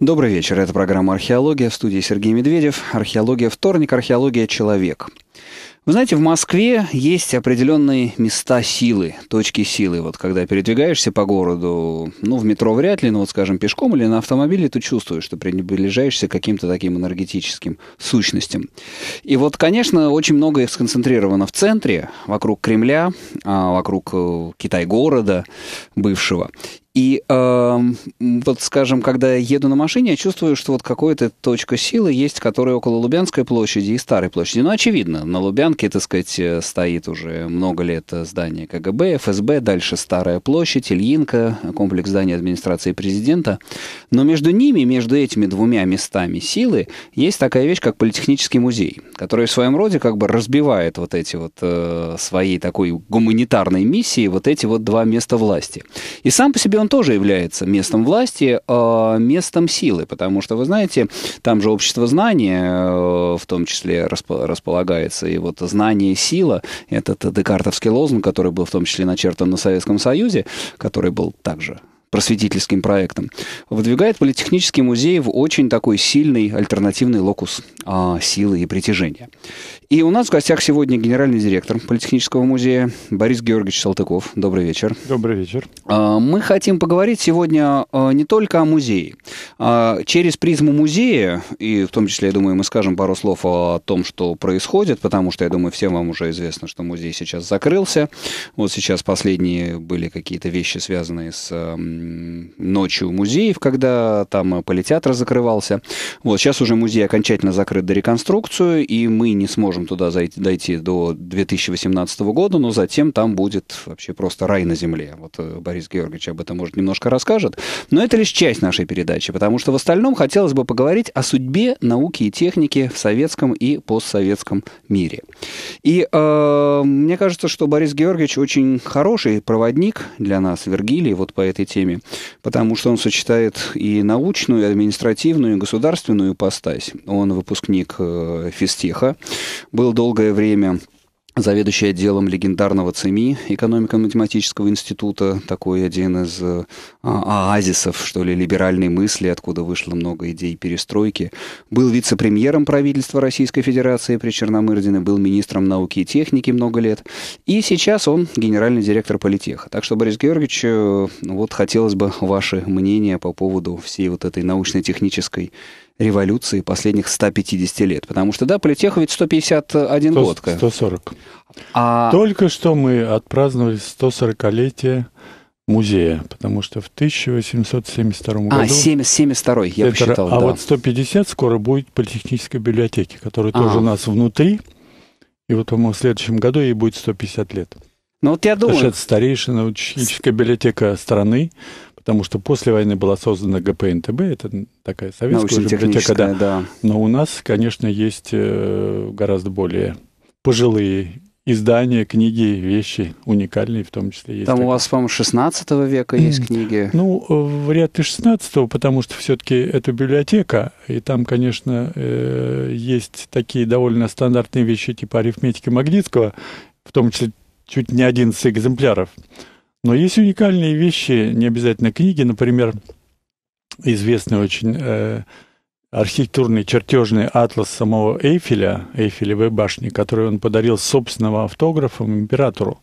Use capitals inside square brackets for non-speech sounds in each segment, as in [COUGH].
Добрый вечер. Это программа «Археология» в студии Сергей Медведев. «Археология. Вторник. Археология. Человек». Вы знаете, в Москве есть определенные места силы, точки силы. Вот когда передвигаешься по городу, ну, в метро вряд ли, но вот, скажем, пешком или на автомобиле, ты чувствуешь, что приближаешься к каким-то таким энергетическим сущностям. И вот, конечно, очень много их сконцентрировано в центре, вокруг Кремля, а, вокруг э, Китай-города бывшего. И э, вот, скажем, когда я еду на машине, я чувствую, что вот какая-то точка силы есть, которая около Лубянской площади и Старой площади. Ну, очевидно, на Лубянке, так сказать, э, стоит уже много лет здание КГБ, ФСБ, дальше Старая площадь, Ильинка, комплекс зданий администрации президента. Но между ними, между этими двумя местами силы, есть такая вещь, как Политехнический музей, который в своем роде как бы разбивает вот эти вот э, своей такой гуманитарной миссии вот эти вот два места власти. И сам по себе он тоже является местом власти, а, местом силы, потому что, вы знаете, там же общество знания э, в том числе располагается, и вот знание – сила, этот декартовский лозунг, который был в том числе начертан на Советском Союзе, который был также просветительским проектом, выдвигает Политехнический музей в очень такой сильный альтернативный локус а, силы и притяжения. И у нас в гостях сегодня генеральный директор Политехнического музея Борис Георгиевич Салтыков. Добрый вечер. Добрый вечер. А, мы хотим поговорить сегодня а, не только о музее. А, через призму музея, и в том числе, я думаю, мы скажем пару слов о том, что происходит, потому что, я думаю, всем вам уже известно, что музей сейчас закрылся. Вот сейчас последние были какие-то вещи, связанные с ночью музеев, когда там э, политеатр закрывался. Вот сейчас уже музей окончательно закрыт до реконструкции, и мы не сможем туда зайти, дойти до 2018 года, но затем там будет вообще просто рай на земле. Вот э, Борис Георгиевич об этом, может, немножко расскажет. Но это лишь часть нашей передачи, потому что в остальном хотелось бы поговорить о судьбе науки и техники в советском и постсоветском мире. И э, мне кажется, что Борис Георгиевич очень хороший проводник для нас, Вергилий, вот по этой теме системе, потому что он сочетает и научную, и административную, и государственную постась. Он выпускник э, физтеха, был долгое время заведующий отделом легендарного ЦИМИ, экономико-математического института, такой один из э, а, оазисов, что ли, либеральной мысли, откуда вышло много идей перестройки, был вице-премьером правительства Российской Федерации при Черномырдине, был министром науки и техники много лет, и сейчас он генеральный директор политеха. Так что, Борис Георгиевич, э, вот хотелось бы ваше мнение по поводу всей вот этой научно-технической революции последних 150 лет. Потому что, да, политеху ведь 151 100, год. 140. А... Только что мы отпраздновали 140-летие музея, потому что в 1872 а, году... А, 70, 72 я это, посчитал, А вот 150 скоро будет политехнической библиотеки, которая а -а. тоже у нас внутри, и вот, по-моему, в следующем году ей будет 150 лет. Ну вот я думаю... Потому что это старейшая научническая библиотека страны, потому что после войны была создана ГПНТБ, это такая советская библиотека, да. да. Но у нас, конечно, есть э, гораздо более пожилые издания, книги, вещи уникальные в том числе. Есть Там у вас, по-моему, 16 века есть книги. Ну, э, вряд ли 16 потому что все-таки это библиотека, и там, конечно, э, есть такие довольно стандартные вещи типа арифметики Магнитского, в том числе чуть не 11 экземпляров. Но есть уникальные вещи, не обязательно книги, например, известный очень э, архитектурный чертежный атлас самого Эйфеля, Эйфелевой башни, который он подарил собственного автографом императору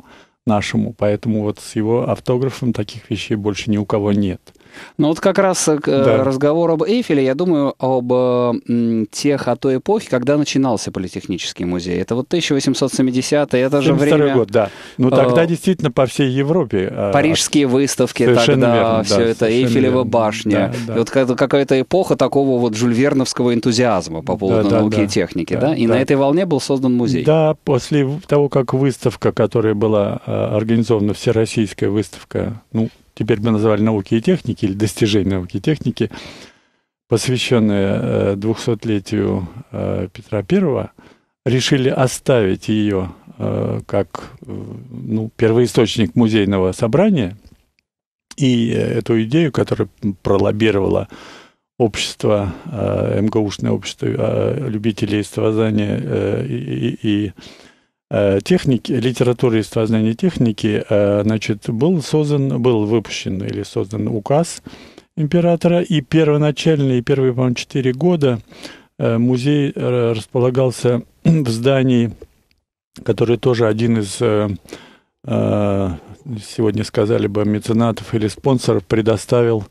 нашему. Поэтому вот с его автографом таких вещей больше ни у кого нет. Ну вот как раз э, э, да. разговор об Эйфеле, я думаю, об э, тех, о той эпохе, когда начинался Политехнический музей. Это вот 1870-е, это же время... год, да. Ну тогда э, действительно по всей Европе... Парижские выставки тогда, верно, все да, это, Эйфелева верно. башня. Да, да. вот какая-то эпоха такого вот жульверновского энтузиазма по поводу да, науки да, и техники, да? да? И да. на этой волне был создан музей. Да, после того, как выставка, которая была организована, всероссийская выставка, ну, теперь бы называли науки и техники, или достижения науки и техники, посвященные 200-летию э, э, Петра I, решили оставить ее э, как ну, первоисточник музейного собрания. И эту идею, которую пролоббировала общество, МГУшное общество любителей истовозания и, и, и Э, техники, литературы и естествознания техники, э, значит, был создан, был выпущен или создан указ императора, и первоначальные, первые, по-моему, четыре года э, музей располагался в здании, который тоже один из сегодня сказали бы меценатов или спонсоров предоставил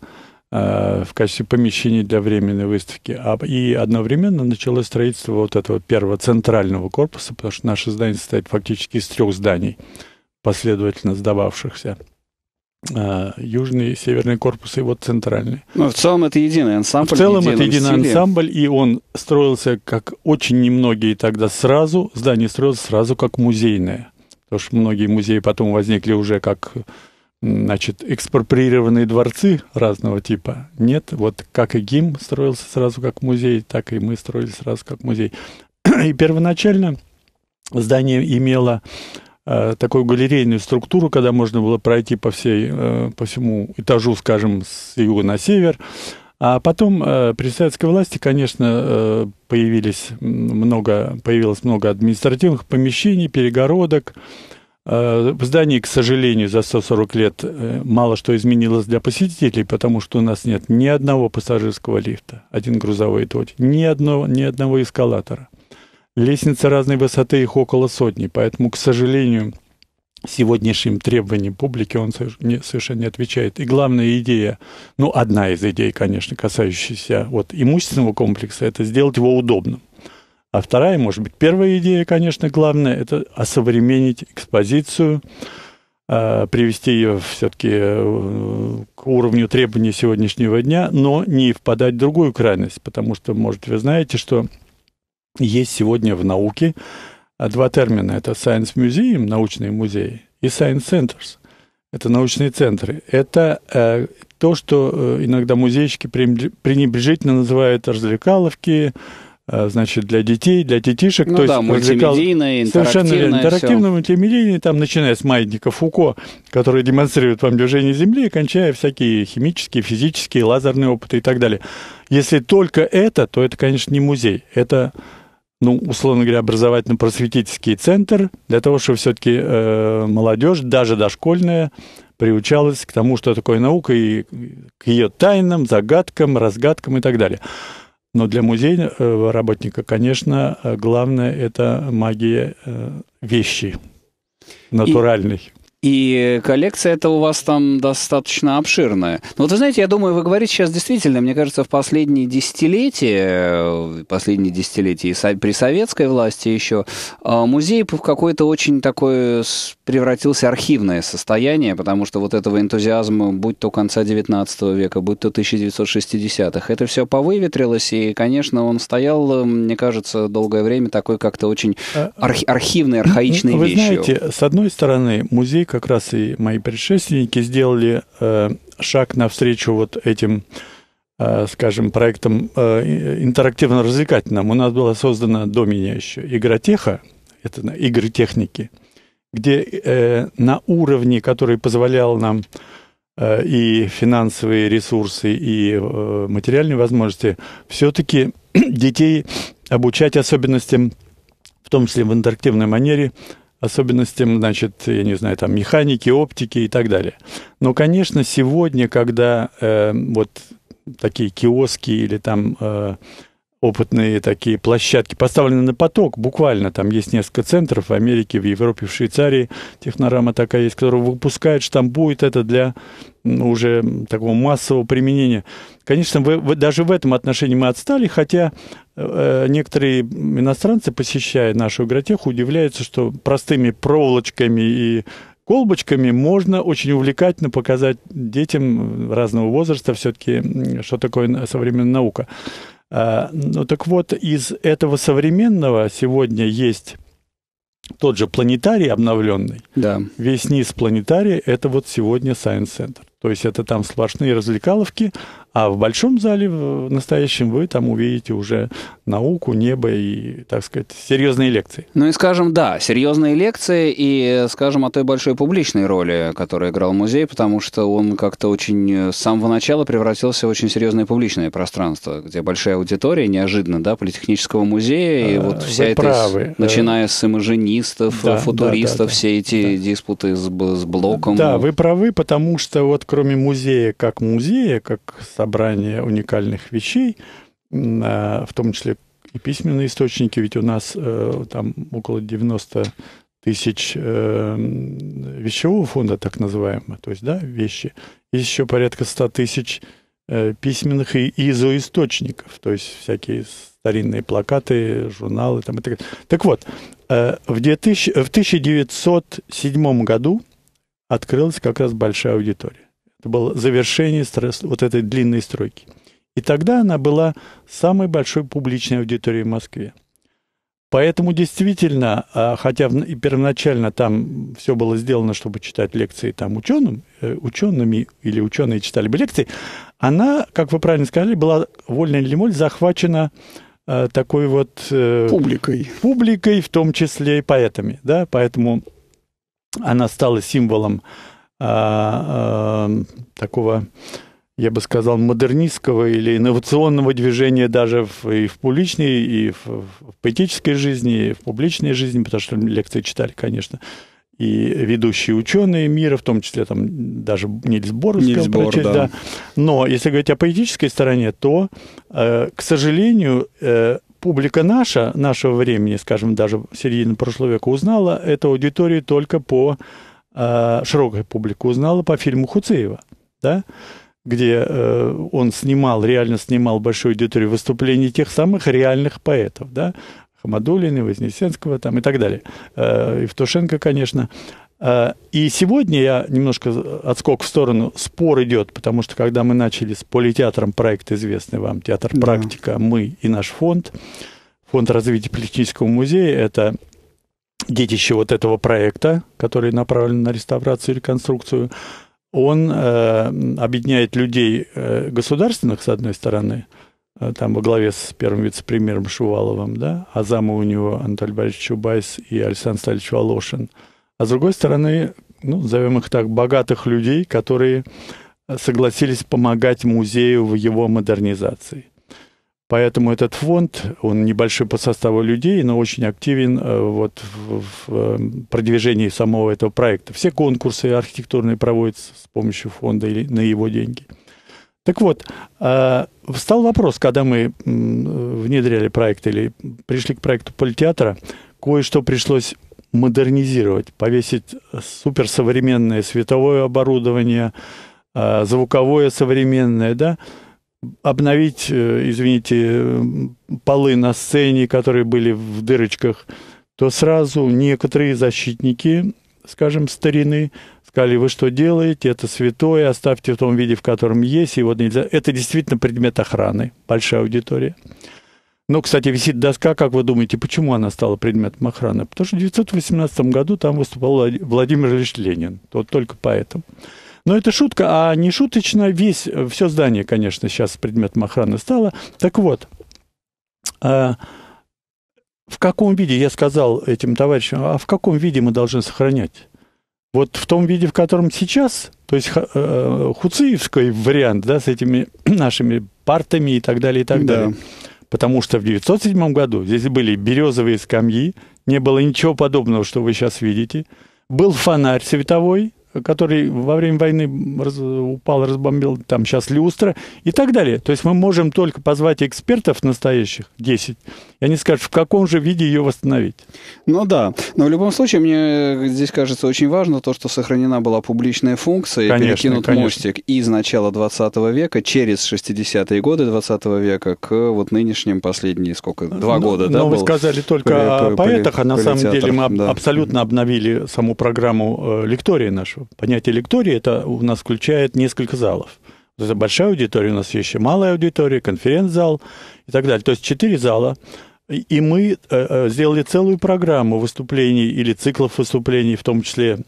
Э, в качестве помещения для временной выставки. А, и одновременно началось строительство вот этого первого центрального корпуса, потому что наше здание состоит фактически из трех зданий, последовательно сдававшихся э, южный и северный корпус и вот центральный. Но ну, в целом это единый ансамбль. В целом это единый стиле. ансамбль, и он строился как очень немногие тогда сразу, здание строилось сразу как музейное. Потому что многие музеи потом возникли уже как значит, экспроприированные дворцы разного типа. Нет, вот как и ГИМ строился сразу как музей, так и мы строили сразу как музей. И первоначально здание имело э, такую галерейную структуру, когда можно было пройти по, всей, э, по всему этажу, скажем, с юга на север. А потом э, при советской власти, конечно, э, появились много, появилось много административных помещений, перегородок, Э, в здании, к сожалению, за 140 лет э, мало что изменилось для посетителей, потому что у нас нет ни одного пассажирского лифта, один грузовой тот, ни одного, ни одного эскалатора. Лестницы разной высоты, их около сотни, поэтому, к сожалению, сегодняшним требованиям публики он совершенно не отвечает. И главная идея, ну, одна из идей, конечно, касающаяся вот имущественного комплекса, это сделать его удобным. А вторая, может быть, первая идея, конечно, главная, это осовременить экспозицию, э, привести ее все-таки э, к уровню требований сегодняшнего дня, но не впадать в другую крайность, потому что, может, вы знаете, что есть сегодня в науке э, два термина. Это Science Museum, научный музей, и Science Centers. Это научные центры. Это э, то, что иногда музейщики пренебрежительно называют развлекаловки, Э, значит, для детей, для детишек. Ну то да, есть мультимедийное, интерактивное. Совершенно интерактивное, мультимедийное, там, начиная с маятника Фуко, который демонстрирует вам движение Земли, и кончая всякие химические, физические, лазерные опыты и так далее. Если только это, то это, конечно, не музей. Это ну, условно говоря, образовательно-просветительский центр для того, чтобы все-таки э, молодежь, даже дошкольная, приучалась к тому, что такое наука, и к ее тайнам, загадкам, разгадкам и так далее. Но для музейного э, работника, конечно, э, главное – это магия э, вещи натуральной. И... И коллекция это у вас там достаточно обширная. Но вот вы знаете, я думаю, вы говорите сейчас действительно, мне кажется, в последние десятилетия, э, последние десятилетия и при советской власти еще, э, музей в какое-то очень такое превратился архивное состояние, потому что вот этого энтузиазма, будь то конца 19 века, будь то 1960-х, это все повыветрилось, и, конечно, он стоял, э, мне кажется, долгое время такой как-то очень а, архи- архивной, архаичной вещью. Ну, вы знаете, с одной стороны, музей как раз и мои предшественники сделали э, шаг навстречу вот этим, э, скажем, проектам э, интерактивно-развлекательным. У нас была создана до меня еще игротеха, это игры техники, где э, на уровне, который позволял нам э, и финансовые ресурсы, и э, материальные возможности, все-таки [CLEARS THROAT] детей обучать особенностям, в том числе в интерактивной манере, особенностям, значит, я не знаю, там механики, оптики и так далее. Но, конечно, сегодня, когда э, вот такие киоски или там э, опытные такие площадки поставлены на поток, буквально там есть несколько центров в Америке, в Европе, в Швейцарии, технорама такая есть, которая выпускает, штампует это для ну, уже такого массового применения. Конечно, вы, вы, даже в этом отношении мы отстали, хотя э, некоторые иностранцы, посещая нашу игротеху, удивляются, что простыми проволочками и колбочками можно очень увлекательно показать детям разного возраста все-таки, что такое современная наука. Э, ну так вот, из этого современного сегодня есть тот же планетарий обновленный, да. весь низ планетария, это вот сегодня Science Center. То есть это там сплошные развлекаловки, а в большом зале, в настоящем, вы там увидите уже науку, небо и, так сказать, серьезные лекции. Ну и скажем, да, серьезные лекции и скажем о той большой публичной роли, которую играл музей, потому что он как-то очень э, с самого начала превратился в очень серьезное публичное пространство, где большая аудитория, неожиданно, да, Политехнического музея, и э, вот вся эта, начиная с имажинистов, футуристов, все эти диспуты с блоком. Да, вы правы, потому что вот кроме музея как музея, как собрание уникальных вещей, а, в том числе и письменные источники, ведь у нас э, там около 90 тысяч э, вещевого фонда, так называемого, то есть, да, вещи. Есть еще порядка 100 тысяч э, письменных и изоисточников, то есть всякие старинные плакаты, журналы там и так далее. Так вот, в, 2000, в 1907 году открылась как раз большая аудитория. Это было завершение вот этой длинной стройки. И тогда она была самой большой публичной аудиторией в Москве. Поэтому действительно, а, хотя и первоначально там все было сделано, чтобы читать лекции там ученым, э, учеными или ученые читали бы лекции, она, как вы правильно сказали, была вольно или моль захвачена э, такой вот... Э, Публикой. Публикой, в том числе и поэтами. Да? Поэтому она стала символом а, а, такого я бы сказал, модернистского или инновационного движения даже в, и в публичной, и в, в поэтической жизни, и в публичной жизни, потому что лекции читали, конечно, и ведущие ученые мира, в том числе там даже Нильс Бор успел Нильс Бор, прочесть, да. да. Но если говорить о поэтической стороне, то, э, к сожалению, э, публика наша, нашего времени, скажем, даже середины прошлого века, узнала эту аудиторию только по э, широкая публика узнала по фильму Хуцеева, да, где э, он снимал, реально снимал большую аудиторию выступлений тех самых реальных поэтов, да, Хамадулина, Вознесенского там и так далее, э, Евтушенко, конечно. Э, и сегодня я немножко отскок в сторону, спор идет, потому что когда мы начали с политеатром проект известный вам, театр практика, да. мы и наш фонд, фонд развития политического музея, это детище вот этого проекта, который направлен на реставрацию и реконструкцию, он э, объединяет людей э, государственных, с одной стороны, э, там во главе с первым вице-премьером Шуваловым, да, а замы у него Анатолий Борисович Чубайс и Александр Сталич Волошин. А с другой стороны, ну, назовем их так, богатых людей, которые э, согласились помогать музею в его модернизации. Поэтому этот фонд, он небольшой по составу людей, но очень активен э, вот, в, э, продвижении самого этого проекта. Все конкурсы архитектурные проводятся с помощью фонда или на его деньги. Так вот, э, встал вопрос, когда мы внедряли проект или пришли к проекту политеатра, кое-что пришлось модернизировать, повесить суперсовременное световое оборудование, звуковое современное, да, обновить, э, извините, полы на сцене, которые были в дырочках, то сразу некоторые защитники, скажем, старины, сказали, вы что делаете, это святое, оставьте в том виде, в котором есть, И вот нельзя. Это действительно предмет охраны, большая аудитория. Но, ну, кстати, висит доска, как вы думаете, почему она стала предметом охраны? Потому что в 1918 году там выступал Владимир Ильич Ленин, вот только поэтому. Но это шутка, а не шуточно весь, э, все здание, конечно, сейчас предметом охраны стало. Так вот, э, в каком виде, я сказал этим товарищам, а в каком виде мы должны сохранять? Вот в том виде, в котором сейчас, то есть э, хуциевский вариант, да, с этими [CLEARS THROAT] нашими партами и так далее, и так да. далее. Потому что в 1907 году здесь были березовые скамьи, не было ничего подобного, что вы сейчас видите. Был фонарь световой, который во время войны раз, упал, разбомбил там сейчас люстра и так далее. То есть мы можем только позвать экспертов настоящих, 10, и они скажут, в каком же виде ее восстановить. Ну да, но в любом случае мне здесь кажется очень важно то, что сохранена была публичная функция, конечно, и перекинут конечно. мостик из начала 20 века через 60-е годы 20 века к вот нынешним последние сколько, два ну, но, года, но да? вы был? сказали только при, о поэтах, а на самом деле мы да. абсолютно обновили саму программу э, лектории нашего. Понятие лектории это у нас включает несколько залов. Это большая аудитория, у нас еще малая аудитория, конференц-зал и так далее. То есть четыре зала. И мы э, э, сделали целую программу выступлений или циклов выступлений, в том числе,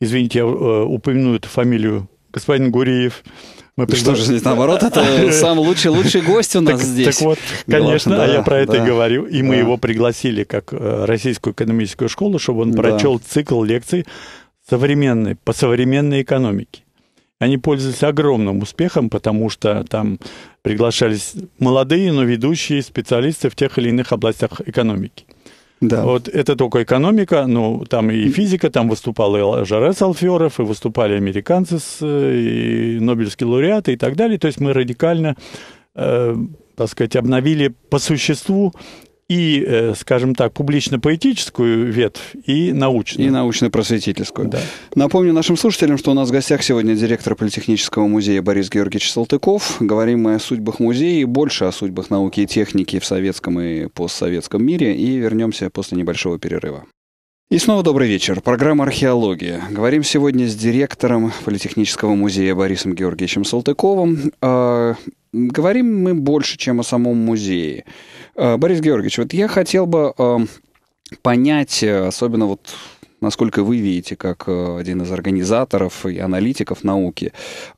извините, я э, упомяну эту фамилию, господин Гуриев, мы приглашали... Что же здесь наоборот, это [LAUGHS] сам лучший, лучший гость у нас здесь. Так вот, конечно, а я про это и говорю. И мы его пригласили как Российскую экономическую школу, чтобы он прочел цикл лекций современной, по современной экономике. Они пользовались огромным успехом, потому что там приглашались молодые, но ведущие специалисты в тех или иных областях экономики. Да. Вот это только экономика, ну там и физика, там выступал и Жарес Алферов, и выступали американцы, с, э, и Нобелевские лауреаты и так далее. То есть мы радикально, э, так сказать, обновили по существу и, э, скажем так, публично-поэтическую ветвь, и научную. И научно-просветительскую. Да. Напомню нашим слушателям, что у нас в гостях сегодня директор Политехнического музея Борис Георгиевич Салтыков. Говорим мы о судьбах музея и больше о судьбах науки и техники в советском и постсоветском мире. И вернемся после небольшого перерыва. И снова добрый вечер. Программа «Археология». Говорим сегодня с директором Политехнического музея Борисом Георгиевичем Салтыковым. А, говорим мы больше, чем о самом музее. А, Борис Георгиевич, вот я хотел бы а, понять, э, особенно вот насколько вы видите, как э, один из организаторов и аналитиков науки.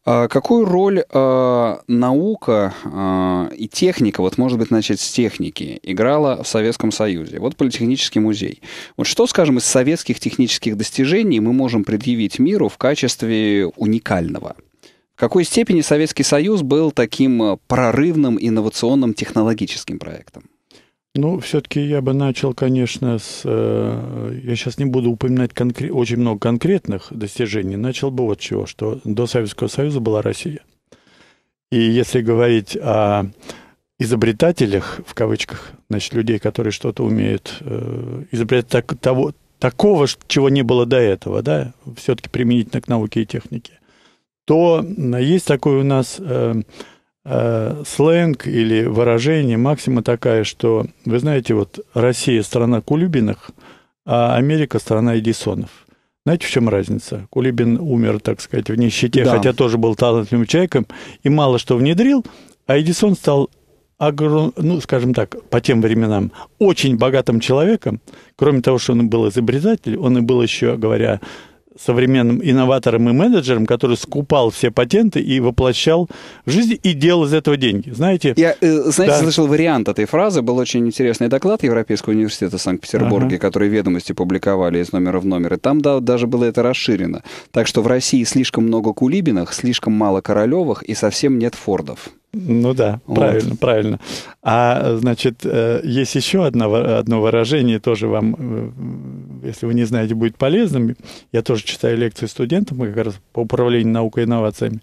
А какую роль э, наука э, и техника, вот может быть начать с техники, играла в Советском Союзе? Вот Политехнический музей. Вот что, скажем, из советских технических достижений мы можем предъявить миру в качестве уникального? В какой степени Советский Союз был таким прорывным инновационным технологическим проектом? Ну, все-таки я бы начал, конечно, с... Э, я сейчас не буду упоминать конкре- очень много конкретных достижений. Начал бы вот чего, что до Советского Союза была Россия. И если говорить о изобретателях, в кавычках, значит, людей, которые что-то умеют э, изобретать так, того, такого, чего не было до этого, да, все-таки применительно к науке и технике, то есть такой у нас... Э, Э, сленг или выражение, максима такая, что, вы знаете, вот Россия – страна Кулюбиных, а Америка – страна Эдисонов. Знаете, в чем разница? Кулибин умер, так сказать, в нищете, да. хотя тоже был талантливым человеком и мало что внедрил, а Эдисон стал ну, скажем так, по тем временам, очень богатым человеком. Кроме того, что он был изобретатель, он и был еще, говоря современным инноватором и менеджером, который скупал все патенты и воплощал в жизнь и делал из этого деньги. Знаете? Я, э, знаете, да. слышал вариант этой фразы. Был очень интересный доклад Европейского университета Санкт-Петербурге, ага. который ведомости публиковали из номера в номер. И там да, даже было это расширено. Так что в России слишком много Кулибиных, слишком мало Королевых и совсем нет Фордов. Ну да, вот. правильно, правильно. А значит, э, есть еще одно, одно выражение, тоже вам, э, если вы не знаете, будет полезным. Я тоже читаю лекции студентам как раз по управлению наукой и инновациями.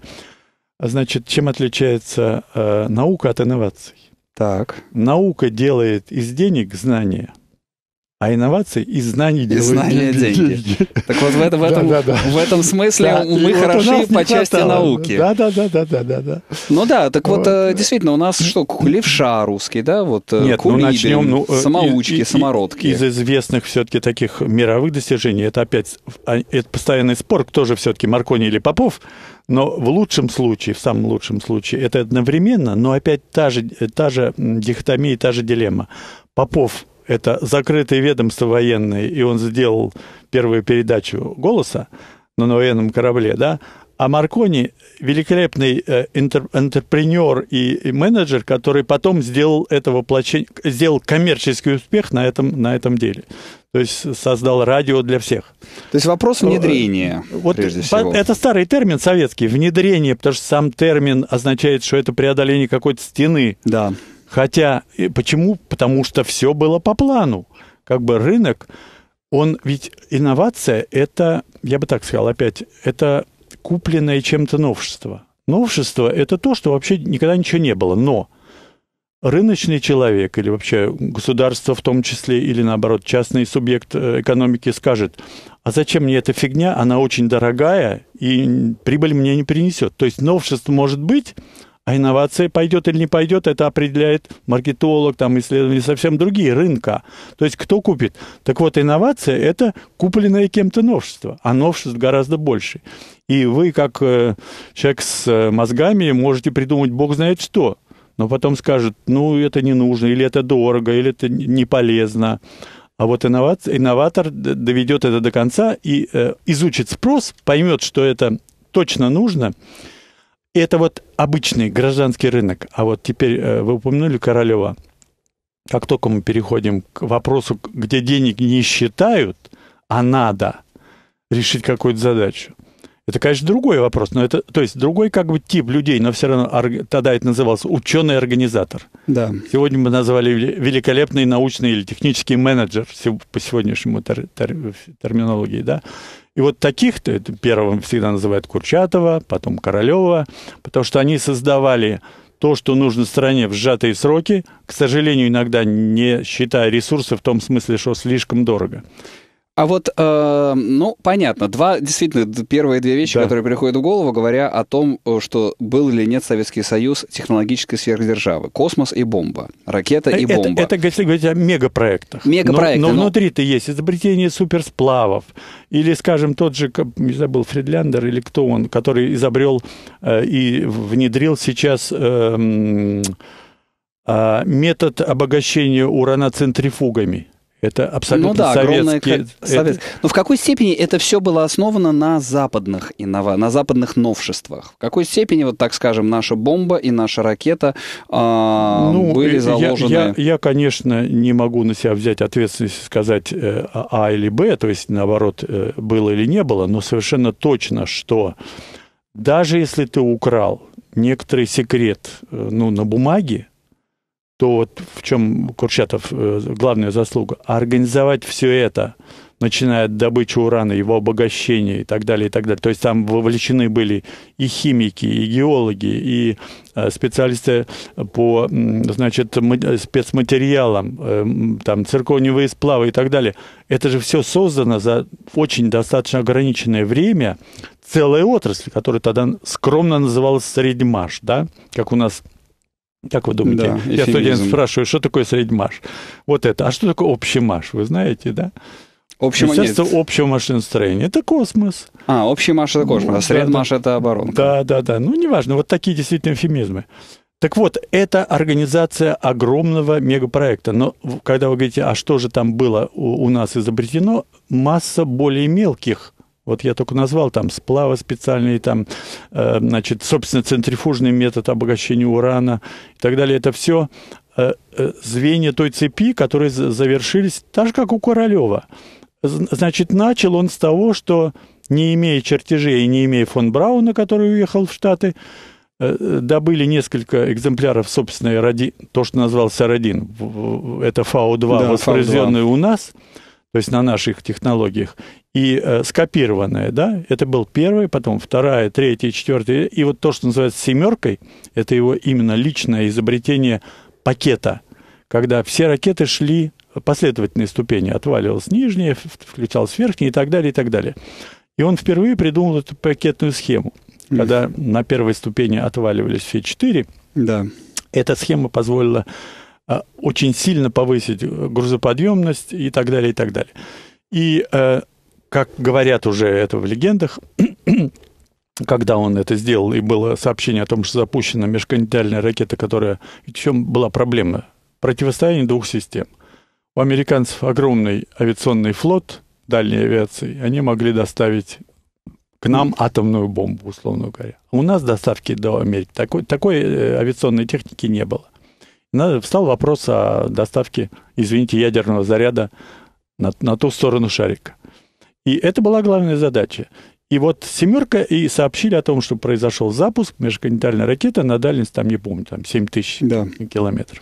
Значит, чем отличается э, наука от инноваций? Так. Наука делает из денег знания – а инновации и знания делают знания деньги. деньги. Так вот в этом, в этом, да, да, да. В этом смысле да, мы хороши вот по части хватало. науки. Да, да, да, да, да, да, да. Ну да, так вот, вот э, действительно, у нас что, левша русский, да, вот э, Нет, кулибин, ну, начнем, ну, э, самоучки, и, самородки. Из известных все-таки таких мировых достижений, это опять а, это постоянный спор, кто же все-таки Маркони или Попов, но в лучшем случае, в самом лучшем случае, это одновременно, но опять та же, та же дихотомия, та же дилемма. Попов это закрытое ведомство военное, и он сделал первую передачу «Голоса» на военном корабле, да, а Маркони великолепный э, интер, интерпренер и менеджер, который потом сделал это воплощение, сделал коммерческий успех на этом, на этом деле. То есть создал радио для всех. То есть вопрос э, внедрения. Вот всего. это старый термин советский внедрение, потому что сам термин означает, что это преодоление какой-то стены. Да. Хотя, почему? Потому что все было по плану. Как бы рынок, он ведь инновация – это, я бы так сказал опять, это купленное чем-то новшество. Новшество – это то, что вообще никогда ничего не было. Но рыночный человек или вообще государство в том числе, или наоборот частный субъект э, экономики скажет, а зачем мне эта фигня, она очень дорогая и прибыль мне не принесет. То есть новшество может быть, а инновация пойдет или не пойдет, это определяет маркетолог, там исследования, совсем другие рынка. То есть кто купит? Так вот, инновация – это купленное кем-то новшество, а новшеств гораздо больше. И вы, как э, человек с э, мозгами, можете придумать бог знает что, но потом скажут, ну, это не нужно, или это дорого, или это не полезно. А вот инновация, инноватор доведет это до конца и э, изучит спрос, поймет, что это точно нужно – и это вот обычный гражданский рынок. А вот теперь э, вы упомянули Королева. Как только мы переходим к вопросу, где денег не считают, а надо решить какую-то задачу, это, конечно, другой вопрос, но это, то есть, другой как бы тип людей, но все равно тогда это назывался ученый-организатор. Да. Сегодня мы назвали великолепный научный или технический менеджер по сегодняшнему тер, тер, терминологии, да. И вот таких-то первым всегда называют Курчатова, потом Королева, потому что они создавали то, что нужно стране в сжатые сроки, к сожалению, иногда не считая ресурсы в том смысле, что слишком дорого. А вот, э, ну, понятно, два, действительно, первые две вещи, да. которые приходят в голову, говоря о том, э, что был или нет Советский Союз технологической сверхдержавы. Космос и бомба. Ракета э, и бомба. Это, это если говорить о мегапроектах. Мегапроекты. Но, но, но... Ну. внутри-то есть изобретение суперсплавов. Или, скажем, тот же, не забыл, Фридляндер или кто он, который изобрел э, и внедрил сейчас... э, метод обогащения урана центрифугами – это абсолютно ну, да, советский... Огромное... Совет... Но в какой степени это все было основано на западных, иннова... на западных новшествах? В какой степени, вот так скажем, наша бомба и наша ракета э, ну, были заложены... Я, я, я, конечно, не могу на себя взять ответственность и сказать э, а, а или Б, то есть, наоборот, э, было или не было, но совершенно точно, что даже если ты украл некоторый секрет э, ну, на бумаге, то вот в чем Курчатов э, главная заслуга, организовать все это, начиная от добычи урана, его обогащения и так далее, и так далее. То есть там вовлечены были и химики, и геологи, и э, специалисты по значит, спецматериалам, э, там, циркониевые сплавы и так далее. Это же все создано за очень достаточно ограниченное время. Целая отрасль, которая тогда скромно называлась «средьмаш», да, как у нас – как вы думаете? Да, Я студент спрашиваю, что такое средний марш? Вот это. А что такое общий марш? Вы знаете, да? Общего Министерство нет. общего машиностроения. Это космос. А, общий марш это космос, ну, а средний да, это оборонка. Да, да, да. Ну, неважно. Вот такие действительно эфемизмы. Так вот, это организация огромного мегапроекта. Но когда вы говорите, а что же там было у, у нас изобретено, масса более мелких вот я только назвал там сплавы специальные, там, э, значит, собственно, центрифужный метод обогащения урана и так далее. Это все э, э, звенья той цепи, которые завершились, так же, как у Королева. Значит, начал он с того, что не имея чертежей не имея фон Брауна, который уехал в Штаты, э, добыли несколько экземпляров собственной ради, то, что назвался Родин, это ФАО-2, да, воспроизведенное у нас, то есть на наших технологиях, и э, скопированное, да, это был первый, потом вторая, третья, четвертая, и вот то, что называется семеркой, это его именно личное изобретение пакета, когда все ракеты шли последовательные ступени, отваливалась нижняя, включалась верхняя и так далее, и так далее. И он впервые придумал эту пакетную схему, mm. когда на первой ступени отваливались все четыре. Да. Эта схема позволила э, очень сильно повысить э, грузоподъемность и так далее, и так далее. И э, как говорят уже это в легендах, [CLEARS THROAT] когда он это сделал, и было сообщение о том, что запущена межконтинентальная ракета, которая... В чем была проблема? Противостояние двух систем. У американцев огромный авиационный флот дальней авиации. Они могли доставить к нам атомную бомбу, условно говоря. А у нас доставки до Америки такой, такой э, авиационной техники не было. Встал вопрос о доставке, извините, ядерного заряда на, на ту сторону шарика. И это была главная задача. И вот «семерка» и сообщили о том, что произошел запуск межконтинентальной ракеты на дальность, там, не помню, там 7 тысяч да. километров.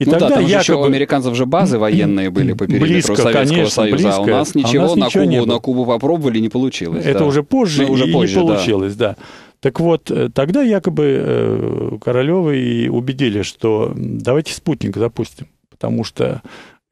И ну тогда да, там якобы... еще у американцев же базы военные были по периметру близко, Советского конечно, Союза, близко. а у нас ничего, а у нас на, ничего Кубу, на Кубу попробовали, не получилось. Это да. уже позже, уже и позже, не получилось, да. да. Так вот, э, тогда якобы э, Королевы и убедили, что давайте спутник запустим, потому что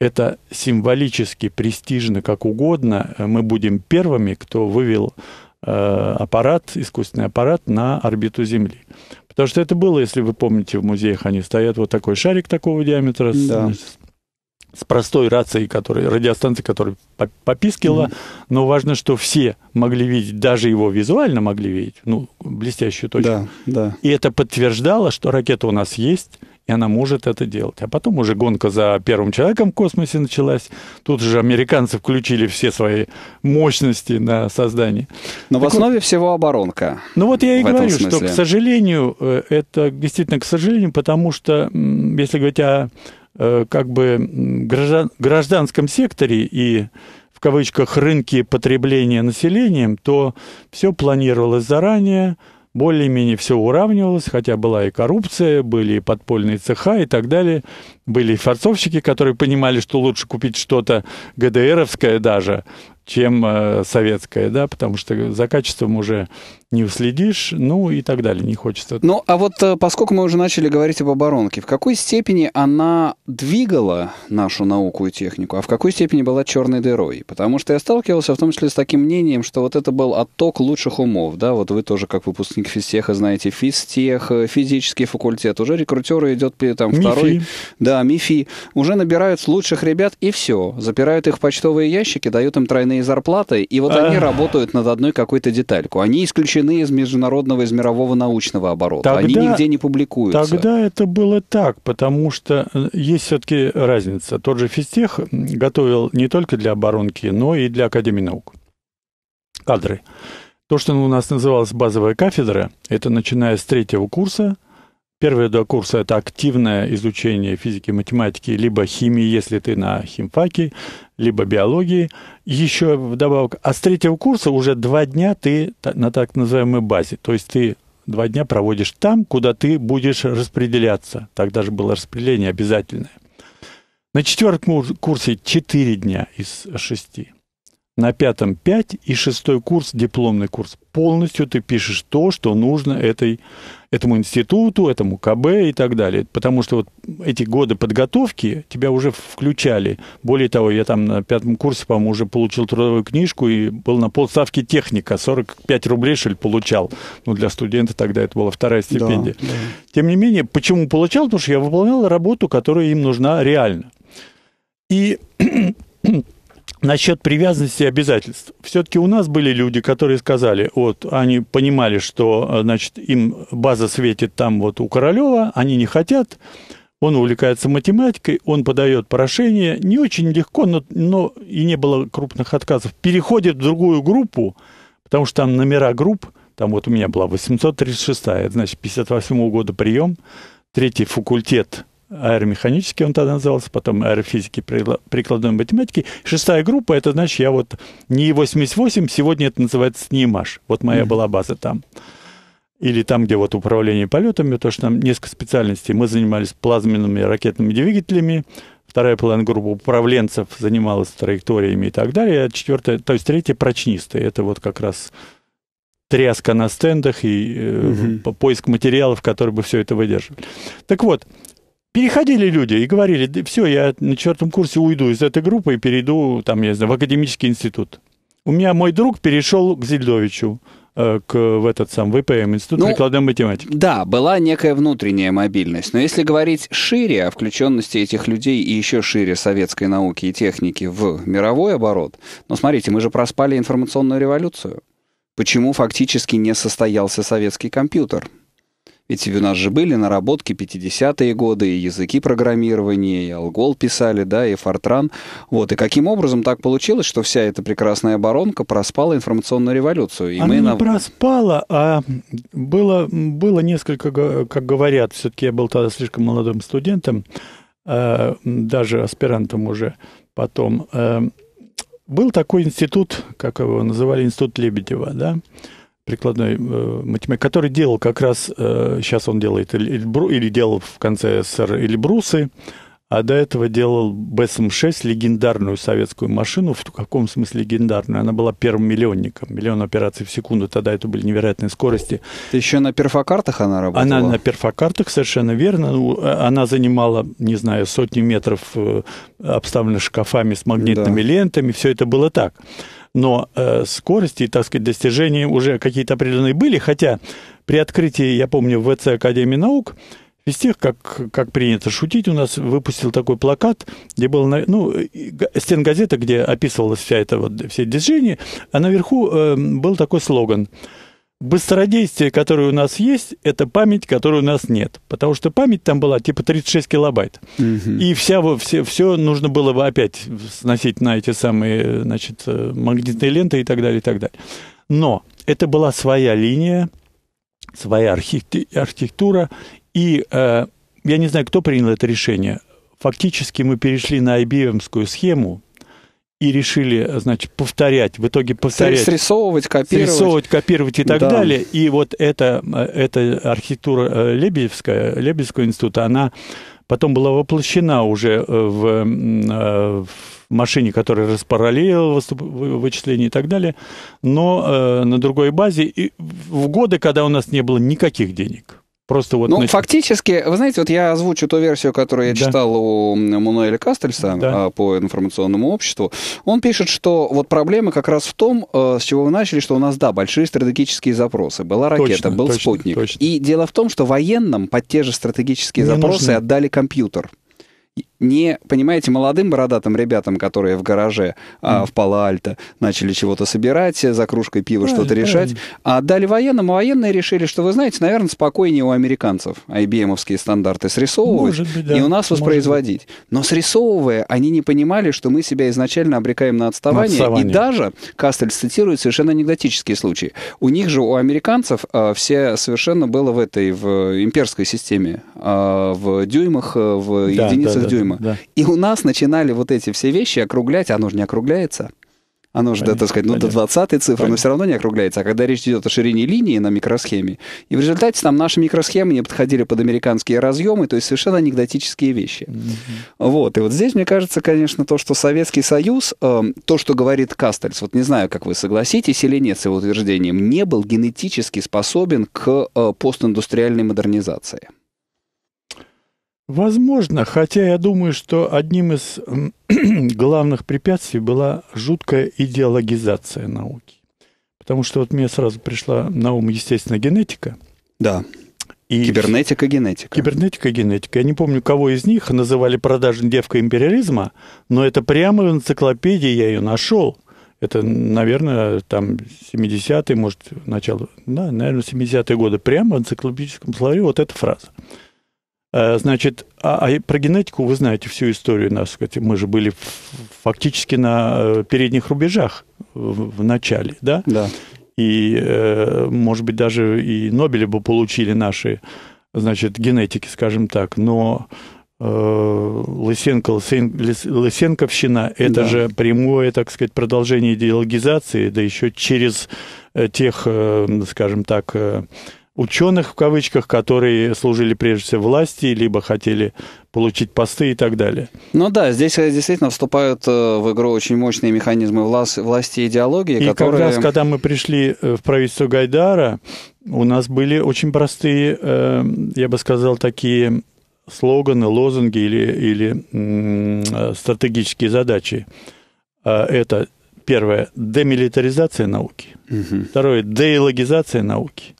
это символически, престижно, как угодно. Мы будем первыми, кто вывел э, аппарат, искусственный аппарат на орбиту Земли. Потому что это было, если вы помните, в музеях они стоят, вот такой шарик такого диаметра да. с, с простой рацией, которая, радиостанцией, которая попискила. mm Но важно, что все могли видеть, даже его визуально могли видеть, ну, блестящую точку. Да, да. И это подтверждало, что ракета у нас есть, и она может это делать. А потом уже гонка за первым человеком в космосе началась. Тут же американцы включили все свои мощности на создание. Но так в основе вот, всего оборонка. Ну вот я и говорю, что, к сожалению, э, это действительно к сожалению, потому что, если говорить о э, как бы граждан, гражданском секторе и в кавычках рынке потребления населением, то все планировалось заранее, более-менее все уравнивалось, хотя была и коррупция, были и подпольные цеха и так далее. Были и форцовщики, которые понимали, что лучше купить что-то ГДРовское даже, чем э, советское, да, потому что за качеством уже не уследишь, ну и так далее, не хочется. Ну, а вот э, поскольку мы уже начали говорить об оборонке, в какой степени она двигала нашу науку и технику, а в какой степени была черной дырой? Потому что я сталкивался в том числе с таким мнением, что вот это был отток лучших умов, да, вот вы тоже как выпускник физтеха знаете физтех, э, физический факультет, уже рекрутеры идет там МИФИ. второй, да, МИФИ, уже набирают лучших ребят и все, запирают их в почтовые ящики, дают им тройные зарплаты, и вот а. они работают над одной какой-то деталькой. Они исключены исключены из международного, из мирового научного оборота. Тогда, Они нигде не публикуются. Тогда это было так, потому что э, есть все-таки разница. Тот же физтех готовил не только для оборонки, но и для Академии наук. Кадры. То, что у нас называлось базовая кафедра, это начиная с третьего курса. Первые два курса – это активное изучение физики, математики, либо химии, если ты на химфаке либо биологии. Еще вдобавок, а с третьего курса уже два дня ты на так называемой базе. То есть ты два дня проводишь там, куда ты будешь распределяться. Тогда же было распределение обязательное. На четвертом курсе четыре дня из шести на пятом 5 и шестой курс, дипломный курс. Полностью ты пишешь то, что нужно этой, этому институту, этому КБ и так далее. Потому что вот эти годы подготовки тебя уже включали. Более того, я там на пятом курсе, по-моему, уже получил трудовую книжку и был на полставки техника. 45 рублей, что ли, получал. Ну, для студента тогда это была вторая стипендия. Да, да. Тем не менее, почему получал? Потому что я выполнял работу, которая им нужна реально. И [CLEARS THROAT] насчет привязанности и обязательств. Все-таки у нас были люди, которые сказали, вот они понимали, что э, значит, им база светит там вот у Королева, они не хотят, он увлекается математикой, он подает прошение, не очень легко, но, но и не было крупных отказов. Переходит в другую группу, потому что там номера групп, там вот у меня была 836, значит, 58 -го года прием, третий факультет аэромеханический он тогда назывался, потом аэрофизики прикладной математики. Шестая группа, это значит, я вот не 88, сегодня это называется НИМАШ. Вот моя mm-hmm. была база там. Или там, где вот управление полетами, то что там несколько специальностей. Мы занимались плазменными ракетными двигателями, вторая половина группа управленцев занималась траекториями и так далее, а четвертая, то есть третья прочнисты. Это вот как раз тряска на стендах и э, угу. поиск материалов, которые бы все это выдерживали. Так вот, Переходили люди и говорили, да все, я на четвертом курсе уйду из этой группы и перейду там, я знаю, в академический институт. У меня мой друг перешел к Зельдовичу э, к в этот сам ВПМ, Институт ну, прикладной математики. Да, была некая внутренняя мобильность. Но если говорить шире о включенности этих людей и еще шире советской науки и техники в мировой оборот, но ну, смотрите, мы же проспали информационную революцию. Почему фактически не состоялся советский компьютер? Ведь у нас же были наработки 50-е годы, и языки программирования, и алгол писали, да, и фортран. Вот, и каким образом так получилось, что вся эта прекрасная оборонка проспала информационную революцию? И Она мы не на... проспала, а было, было несколько, как говорят, все-таки я был тогда слишком молодым студентом, э, даже аспирантом уже потом, э, был такой институт, как его называли, институт Лебедева, да, прикладной э, математики, который делал как раз, э, сейчас он делает, или, или, делал в конце СССР Эльбрусы, а до этого делал БСМ-6, легендарную советскую машину, в каком смысле легендарную? Она была первым миллионником, миллион операций в секунду, тогда это были невероятные скорости. Это еще на перфокартах она работала? Она на перфокартах, совершенно верно. Ну, э, она занимала, не знаю, сотни метров, э, обставленных шкафами с магнитными да. лентами, все это было так но э, скорости, так сказать, достижения уже какие-то определенные были, хотя при открытии, я помню, в ВЦ Академии наук из тех, как, как принято шутить, у нас выпустил такой плакат, где был, ну, стен газета, где описывалась вся эта вот, все движения, а наверху э, был такой слоган – быстродействие, которое у нас есть, это память, которой у нас нет. Потому что память там была типа 36 килобайт. Угу. И вся, все, все нужно было бы опять сносить на эти самые значит, э, магнитные ленты и так далее, и так далее. Но это была своя линия, своя архитектура. И э, я не знаю, кто принял это решение. Фактически мы перешли на ibm схему, и решили, значит, повторять, в итоге повторять. Срисовывать, копировать. Срисовывать, копировать и так да. далее. И вот эта, э, эта архитектура э, Лебедевская, Лебедевского института, она потом была воплощена уже э, в, в машине, которая распараллелила вычисления и так далее, но на другой базе. И в годы, когда у нас не было никаких денег. Просто вот... Ну, нач... фактически, вы знаете, вот я озвучу ту версию, которую я да. читал у Мануэля Кастельса да. А, по информационному обществу. Он пишет, что вот проблема как раз в том, э, с чего вы начали, что у нас, да, большие стратегические запросы. Была ракета, точно, был точно, спутник. Точно. И дело в том, что военным под те же стратегические Не запросы нужны. отдали компьютер не, понимаете, молодым бородатым ребятам, которые в гараже mm. а, в Пало альто начали чего-то собирать, э, за кружкой пива что-то решать, а дали военным, а военные решили, что, вы знаете, наверное, спокойнее у американцев ibm стандарты срисовывать быть, да. и у нас воспроизводить. Но срисовывая, они не понимали, что мы себя изначально обрекаем на отставание. На отставание. И даже, Кастель цитирует совершенно анекдотические случаи. У них же, у американцев, а, все совершенно было в этой, в имперской системе, а, в дюймах, в да, единицах да, да система. Да. И у нас начинали вот эти все вещи округлять, оно же не округляется. Оно же, понятно, так сказать, ну, до 20 цифры, понятно. но все равно не округляется. А когда речь идет о ширине линии на микросхеме, и в результате там наши микросхемы не подходили под американские разъемы, то есть совершенно анекдотические вещи. Mm-hmm. Вот, и вот здесь, мне кажется, конечно, то, что Советский Союз, э, то, что говорит Кастельс, вот не знаю, как вы согласитесь или нет с его утверждением, не был генетически способен к э, постиндустриальной модернизации. Возможно, хотя я думаю, что одним из [CLEARS THROAT] главных препятствий была жуткая идеологизация науки. Потому что вот мне сразу пришла на ум, естественно, генетика. Да. И кибернетика, генетика. Кибернетика, генетика. Я не помню, кого из них называли продажной девкой империализма, но это прямо в энциклопедии я ее нашел. Это, наверное, там 70-е, может, начало, да, наверное, 70-е годы. Прямо в энциклопедическом словаре вот эта фраза. Э, значит, а, а про генетику вы знаете всю историю нас. Мы же были фактически на э, передних рубежах в, в начале, да? Да. И, э, может быть, даже и Нобеля бы получили наши, значит, генетики, скажем так. Но Лысенко, Лысенковщина – это да. же прямое, так сказать, продолжение идеологизации, да еще через тех, скажем так, ученых в кавычках, которые служили прежде всего власти, либо хотели получить посты и так далее. Ну да, здесь э, действительно вступают э, в игру очень мощные механизмы власти и идеологии, и которые... как раз, когда мы пришли э, в правительство Гайдара, у нас были очень простые, я бы сказал, такие слоганы, лозунги или, или стратегические задачи. Это первое – демилитаризация науки. Угу. Второе – деилогизация науки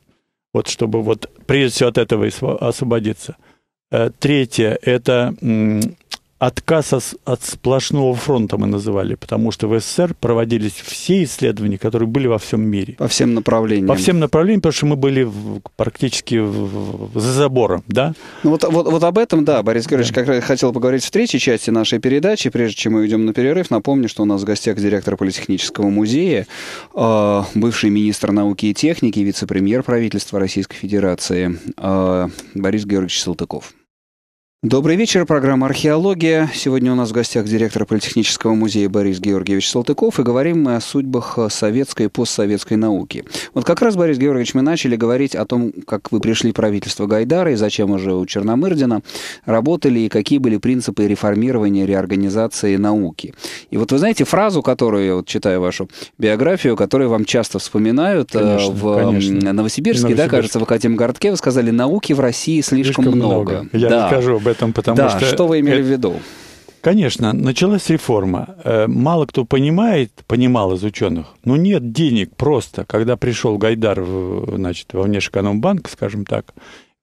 вот чтобы вот прежде всего от этого освободиться. Э, третье – это отказ от сплошного фронта мы называли, потому что в СССР проводились все исследования, которые были во всем мире. По всем направлениям. По всем направлениям, потому что мы были практически за забором, да? Ну вот, вот, вот об этом, да, Борис Георгиевич, да. как раз хотел поговорить в третьей части нашей передачи. Прежде чем мы идем на перерыв, напомню, что у нас в гостях директор Политехнического музея, а, бывший министр науки и техники, вице-премьер правительства Российской Федерации а, Борис Георгиевич Салтыков. Добрый вечер, программа «Археология». Сегодня у нас в гостях директор Политехнического музея Борис Георгиевич Салтыков, и говорим мы о судьбах советской и постсоветской науки. Вот как раз, Борис Георгиевич, мы начали говорить о том, как вы пришли в правительство Гайдара и зачем уже у Черномырдина работали, и какие были принципы реформирования, реорганизации науки. И вот вы знаете фразу, которую я вот читаю вашу биографию, которую вам часто вспоминают э, конечно, в конечно. Новосибирске, Новосибирск. да, кажется, в Академгородке, вы сказали «науки в России слишком, слишком много». много. Я да. не скажу об этом, потому да, что... что вы имели это... в виду? Конечно, началась реформа. Э, мало кто понимает, понимал из ученых, но нет денег просто. Когда пришел Гайдар в, значит, во Внешэкономбанк, скажем так,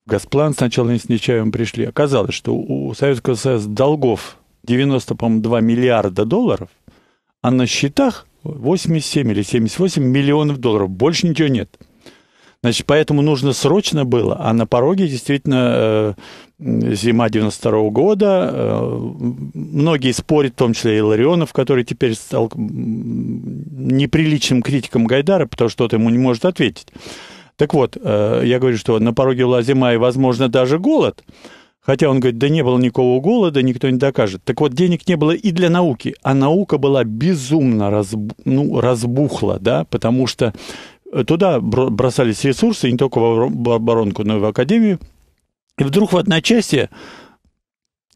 в Газплан сначала не с Нечаевым пришли, оказалось, что у Советского Союза долгов 90, по-моему, 2 миллиарда долларов, а на счетах 87 или 78 миллионов долларов. Больше ничего нет. Значит, поэтому нужно срочно было, а на пороге действительно э, зима 92 -го года. Э, многие спорят, в том числе и Ларионов, который теперь стал неприличным критиком Гайдара, потому что кто-то ему не может ответить. Так вот, э, я говорю, что на пороге была зима и, возможно, даже голод. Хотя он говорит, да не было никакого голода, никто не докажет. Так вот, денег не было и для науки, а наука была безумно разб... ну, разбухла, да, потому что Э, туда бросались ресурсы, не только в оборонку, но и в академию. И вдруг в одночасье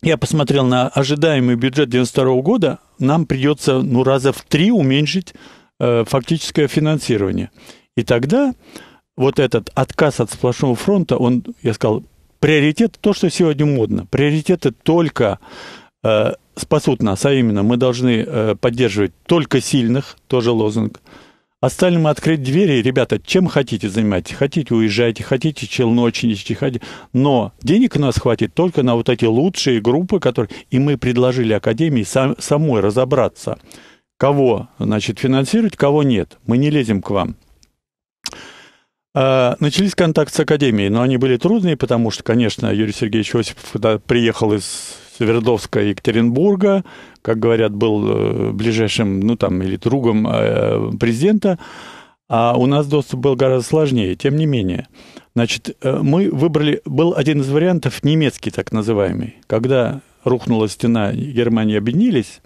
я посмотрел на ожидаемый бюджет 92 года, нам придется ну, раза в три уменьшить э, фактическое финансирование. И тогда вот этот отказ от сплошного фронта, он, я сказал, приоритет то, что сегодня модно. Приоритеты только э, спасут нас, а именно мы должны э, поддерживать только сильных, тоже лозунг – Остальным открыть двери, ребята, чем хотите занимать, хотите уезжайте, хотите челночничайте, хотите. но денег у нас хватит только на вот эти лучшие группы, которые, и мы предложили Академии сам, самой разобраться, кого, значит, финансировать, кого нет, мы не лезем к вам. А, начались контакты с Академией, но они были трудные, потому что, конечно, Юрий Сергеевич Осипов когда приехал из Свердловска и Екатеринбурга, как говорят, был э, ближайшим, ну там, или другом э, президента, а у нас доступ был гораздо сложнее, тем не менее. Значит, э, мы выбрали, был один из вариантов немецкий так называемый, когда рухнула стена, Германии объединились,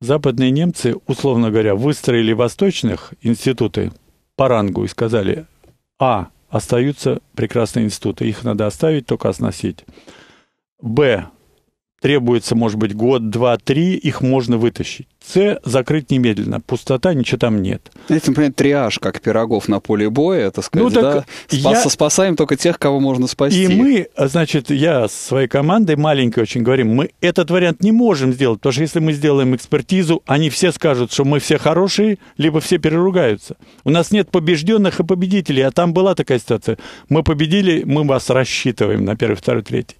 западные немцы, условно говоря, выстроили восточных институты по рангу и сказали, а, остаются прекрасные институты, их надо оставить, только оснастить. Б, требуется, может быть, год, два, три, их можно вытащить. С закрыть немедленно. Пустота, ничего там нет. Это, например, триаж, как пирогов на поле боя, это сказать, ну, так да? Спас, я... Спасаем только тех, кого можно спасти. И мы, значит, я с своей командой маленькой очень говорим, мы этот вариант не можем сделать, потому что если мы сделаем экспертизу, они все скажут, что мы все хорошие, либо все переругаются. У нас нет побежденных и победителей, а там была такая ситуация. Мы победили, мы вас рассчитываем на первый, второй, третий.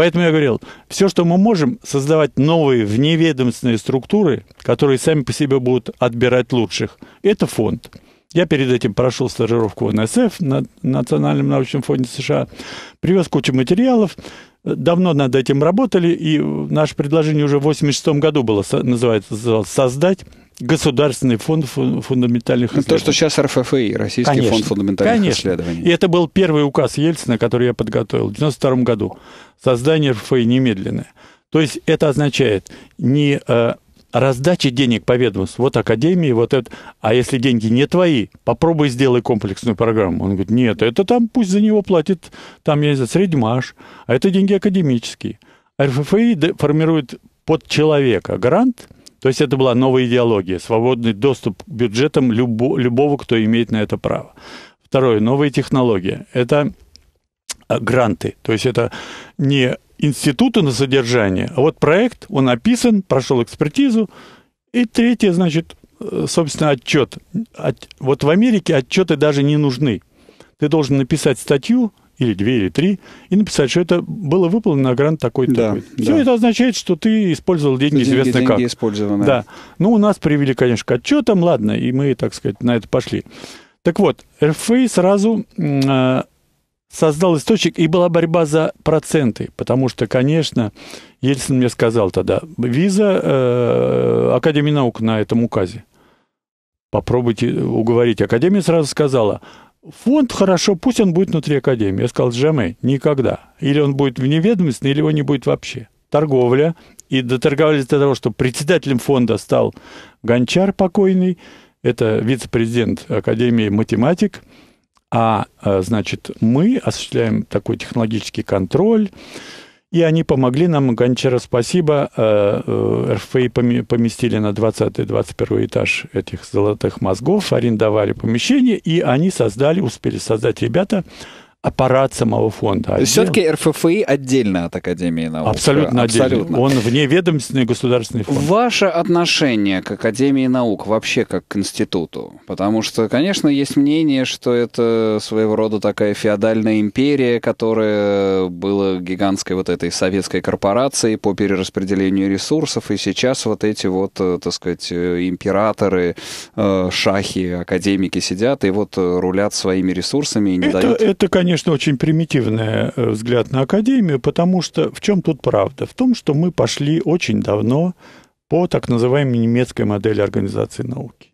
Поэтому я говорил, все, что мы можем, создавать новые вневедомственные структуры, которые сами по себе будут отбирать лучших. Это фонд. Я перед этим прошел стажировку в НСФ, на Национальном научном фонде США, привез кучу материалов, давно над этим работали, и наше предложение уже в 86 году было, называется, «Создать Государственный фонд фундаментальных исследований. Ну, то, что сейчас РФФИ, Российский конечно, фонд фундаментальных конечно. исследований. И это был первый указ Ельцина, который я подготовил в 1992 году. Создание РФФИ немедленное. То есть это означает не э, раздача денег по ведомству, вот академии, вот это, а если деньги не твои, попробуй сделай комплексную программу. Он говорит, нет, это там пусть за него платит, там, я не знаю, средьмаш, а это деньги академические. РФФИ формирует под человека грант – то есть это была новая идеология, свободный доступ к бюджетам любо, любого, кто имеет на это право. Второе, новые технологии. Это а, гранты. То есть это не институты на содержание, а вот проект, он описан, прошел экспертизу. И третье, значит, э, собственно, отчет. От, вот в Америке отчеты даже не нужны. Ты должен написать статью, или две, или три, и написать, что это было выполнено на грант такой-то. Да, такой. Все да. это означает, что ты использовал деньги, деньги известно деньги как. использованы. Да. Ну, у нас привели, конечно, к отчетам, ладно, и мы, так сказать, на это пошли. Так вот, РФИ сразу э, создал источник, и была борьба за проценты, потому что, конечно, Ельцин мне сказал тогда, виза э, Академии наук на этом указе. Попробуйте уговорить. Академия сразу сказала, фонд хорошо, пусть он будет внутри академии. Я сказал, Джамы, никогда. Или он будет вневедомственный, или его не будет вообще. Торговля. И доторговались до того, что председателем фонда стал Гончар покойный, это вице-президент Академии математик. А, э, значит, мы осуществляем такой технологический контроль, и они помогли нам, Гончара, спасибо. Э, э, РФИ поместили на 20-21 этаж этих золотых мозгов, арендовали помещение, и они создали, успели создать ребята аппарат самого фонда. Отдел. Все-таки РФФИ отдельно от Академии наук. Абсолютно, отдельно. Абсолютно. Он вневедомственный государственный фонд. Ваше отношение к Академии наук вообще как к институту? Потому что, конечно, есть мнение, что это своего рода такая феодальная империя, которая была гигантской вот этой советской корпорацией по перераспределению ресурсов, и сейчас вот эти вот, э, так сказать, э, императоры, э, шахи, академики сидят и вот рулят своими ресурсами и не это, дают... Это, конечно, конечно, очень примитивный э, взгляд на академию, потому что в чем тут правда? В том, что мы пошли очень давно по так называемой немецкой модели организации науки.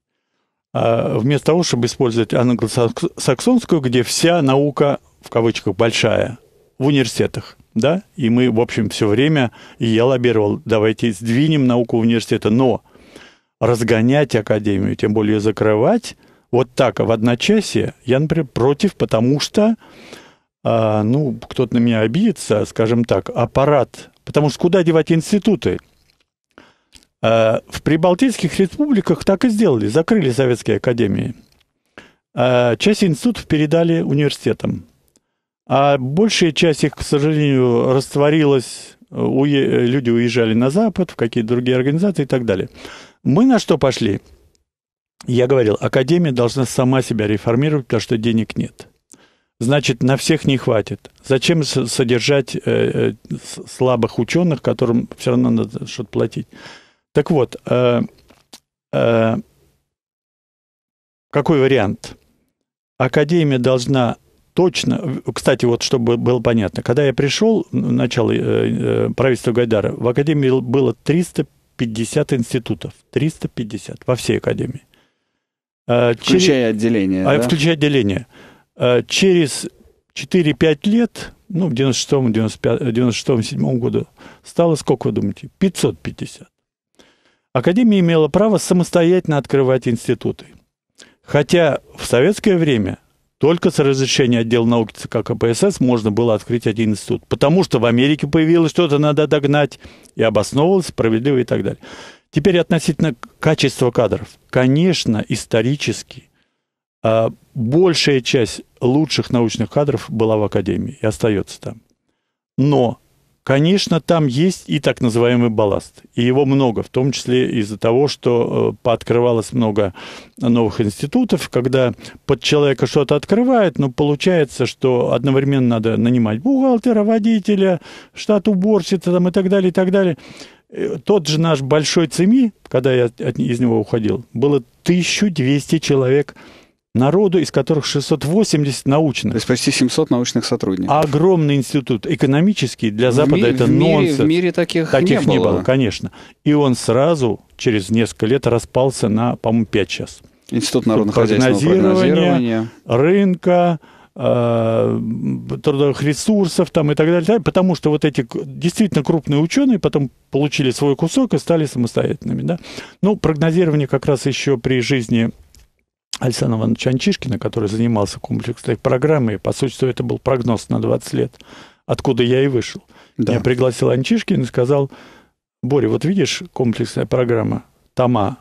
А вместо того, чтобы использовать англосаксонскую, где вся наука, в кавычках, большая, в университетах, да, и мы, в общем, все время, и я лоббировал, давайте сдвинем науку университета, но разгонять академию, тем более закрывать, вот так а в одночасье я, например, против, потому что, э, ну, кто-то на меня обидится, скажем так, аппарат. Потому что куда девать институты? Э, в прибалтийских республиках так и сделали, закрыли советские академии. Э, часть институтов передали университетам. А большая часть их, к сожалению, растворилась, уе- люди уезжали на Запад, в какие-то другие организации и так далее. Мы на что пошли – я говорил, академия должна сама себя реформировать, потому что денег нет. Значит, на всех не хватит. Зачем содержать э, э слабых ученых, которым все равно надо что-то платить? Так вот, э, э, какой вариант? Академия должна точно... Кстати, вот чтобы было понятно, когда я пришел, начало э, э, правительства Гайдара, в Академии было 350 институтов. 350 во всей Академии. Э, включая отделение. А, да? Включая отделение. Э, через 4-5 лет, ну, в 96-97 э, году, стало, сколько вы думаете, 550. Академия имела право самостоятельно открывать институты. Хотя в советское время только с разрешения отдела науки ЦК КПСС можно было открыть один институт, потому что в Америке появилось что-то, надо догнать, и обосновывалось справедливо и так далее. Теперь относительно качества кадров. Конечно, исторически а, большая часть лучших научных кадров была в академии и остается там. Но, конечно, там есть и так называемый балласт. И его много, в том числе из-за того, что э, пооткрывалось много новых институтов, когда под человека что-то открывает, но ну, получается, что одновременно надо нанимать бухгалтера, водителя, штат уборщица там, и так далее, и так далее. Э, тот же наш большой ЦИМИ, когда я от, из него уходил, было 1200 человек народу, из которых 680 научных. То есть почти 700 научных сотрудников. А огромный институт экономический для Запада в это в мире, нонсенс. В мире таких, таких не, не было. было, конечно. И он сразу через несколько лет распался на, по-моему, 5 сейчас. Институт народно-хозяйственного прогнозирования, прогнозирования, рынка, Э, трудовых ресурсов там, и так далее, потому что вот эти действительно крупные ученые потом получили свой кусок и стали самостоятельными. Да? Ну, прогнозирование как раз еще при жизни Александра Ивановича Анчишкина, который занимался комплексной программой, по сути, это был прогноз на 20 лет, откуда я и вышел. Да. Я пригласил Анчишкина и сказал, Боря, вот видишь комплексная программа, тома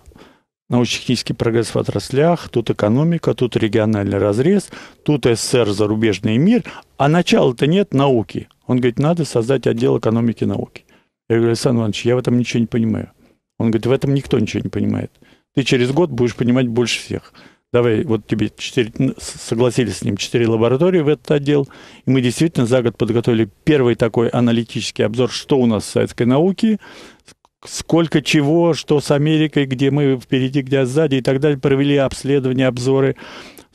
научно-технический прогресс в отраслях, тут экономика, тут региональный разрез, тут СССР, зарубежный мир, а начала-то нет науки. Он говорит, надо создать отдел экономики и науки. Я говорю, Александр Иванович, я в этом ничего не понимаю. Он говорит, в этом никто ничего не понимает. Ты через год будешь понимать больше всех. Давай, вот тебе четыре, ну, согласились с ним четыре лаборатории в этот отдел, и мы действительно за год подготовили первый такой аналитический обзор, что у нас в советской науке, сколько чего, что с Америкой, где мы впереди, где сзади и так далее, провели обследования, обзоры.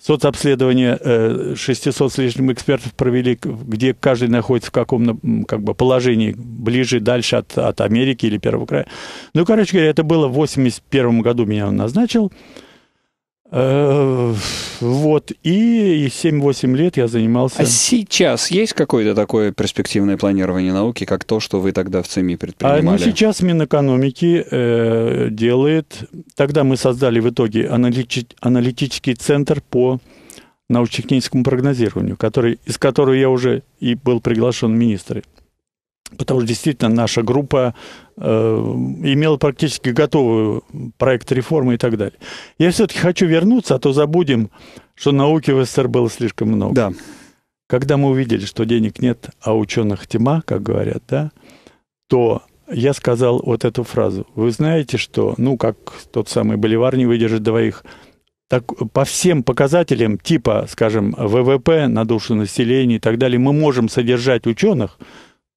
Соцобследование 600 э, с лишним экспертов провели, где каждый находится в каком как бы, положении, ближе, дальше от, от Америки или Первого края. Ну, короче говоря, это было в 81 году меня он назначил. Э, вот, и 7-8 лет я занимался. А сейчас есть какое-то такое перспективное планирование науки, как то, что вы тогда в ЦМИ предпринимали? А, ну, сейчас Минэкономики э, делает... Тогда мы создали в итоге аналитич... аналитический центр по научно-техническому прогнозированию, который... из которого я уже и был приглашен министром потому что действительно наша группа э, имела практически готовый проект реформы и так далее. Я все-таки хочу вернуться, а то забудем, что науки в СССР было слишком много. Да. Когда мы увидели, что денег нет, а ученых тьма, как говорят, да, то я сказал вот эту фразу. Вы знаете, что, ну, как тот самый Боливар не выдержит двоих, так, по всем показателям, типа, скажем, ВВП на душу населения и так далее, мы можем содержать ученых –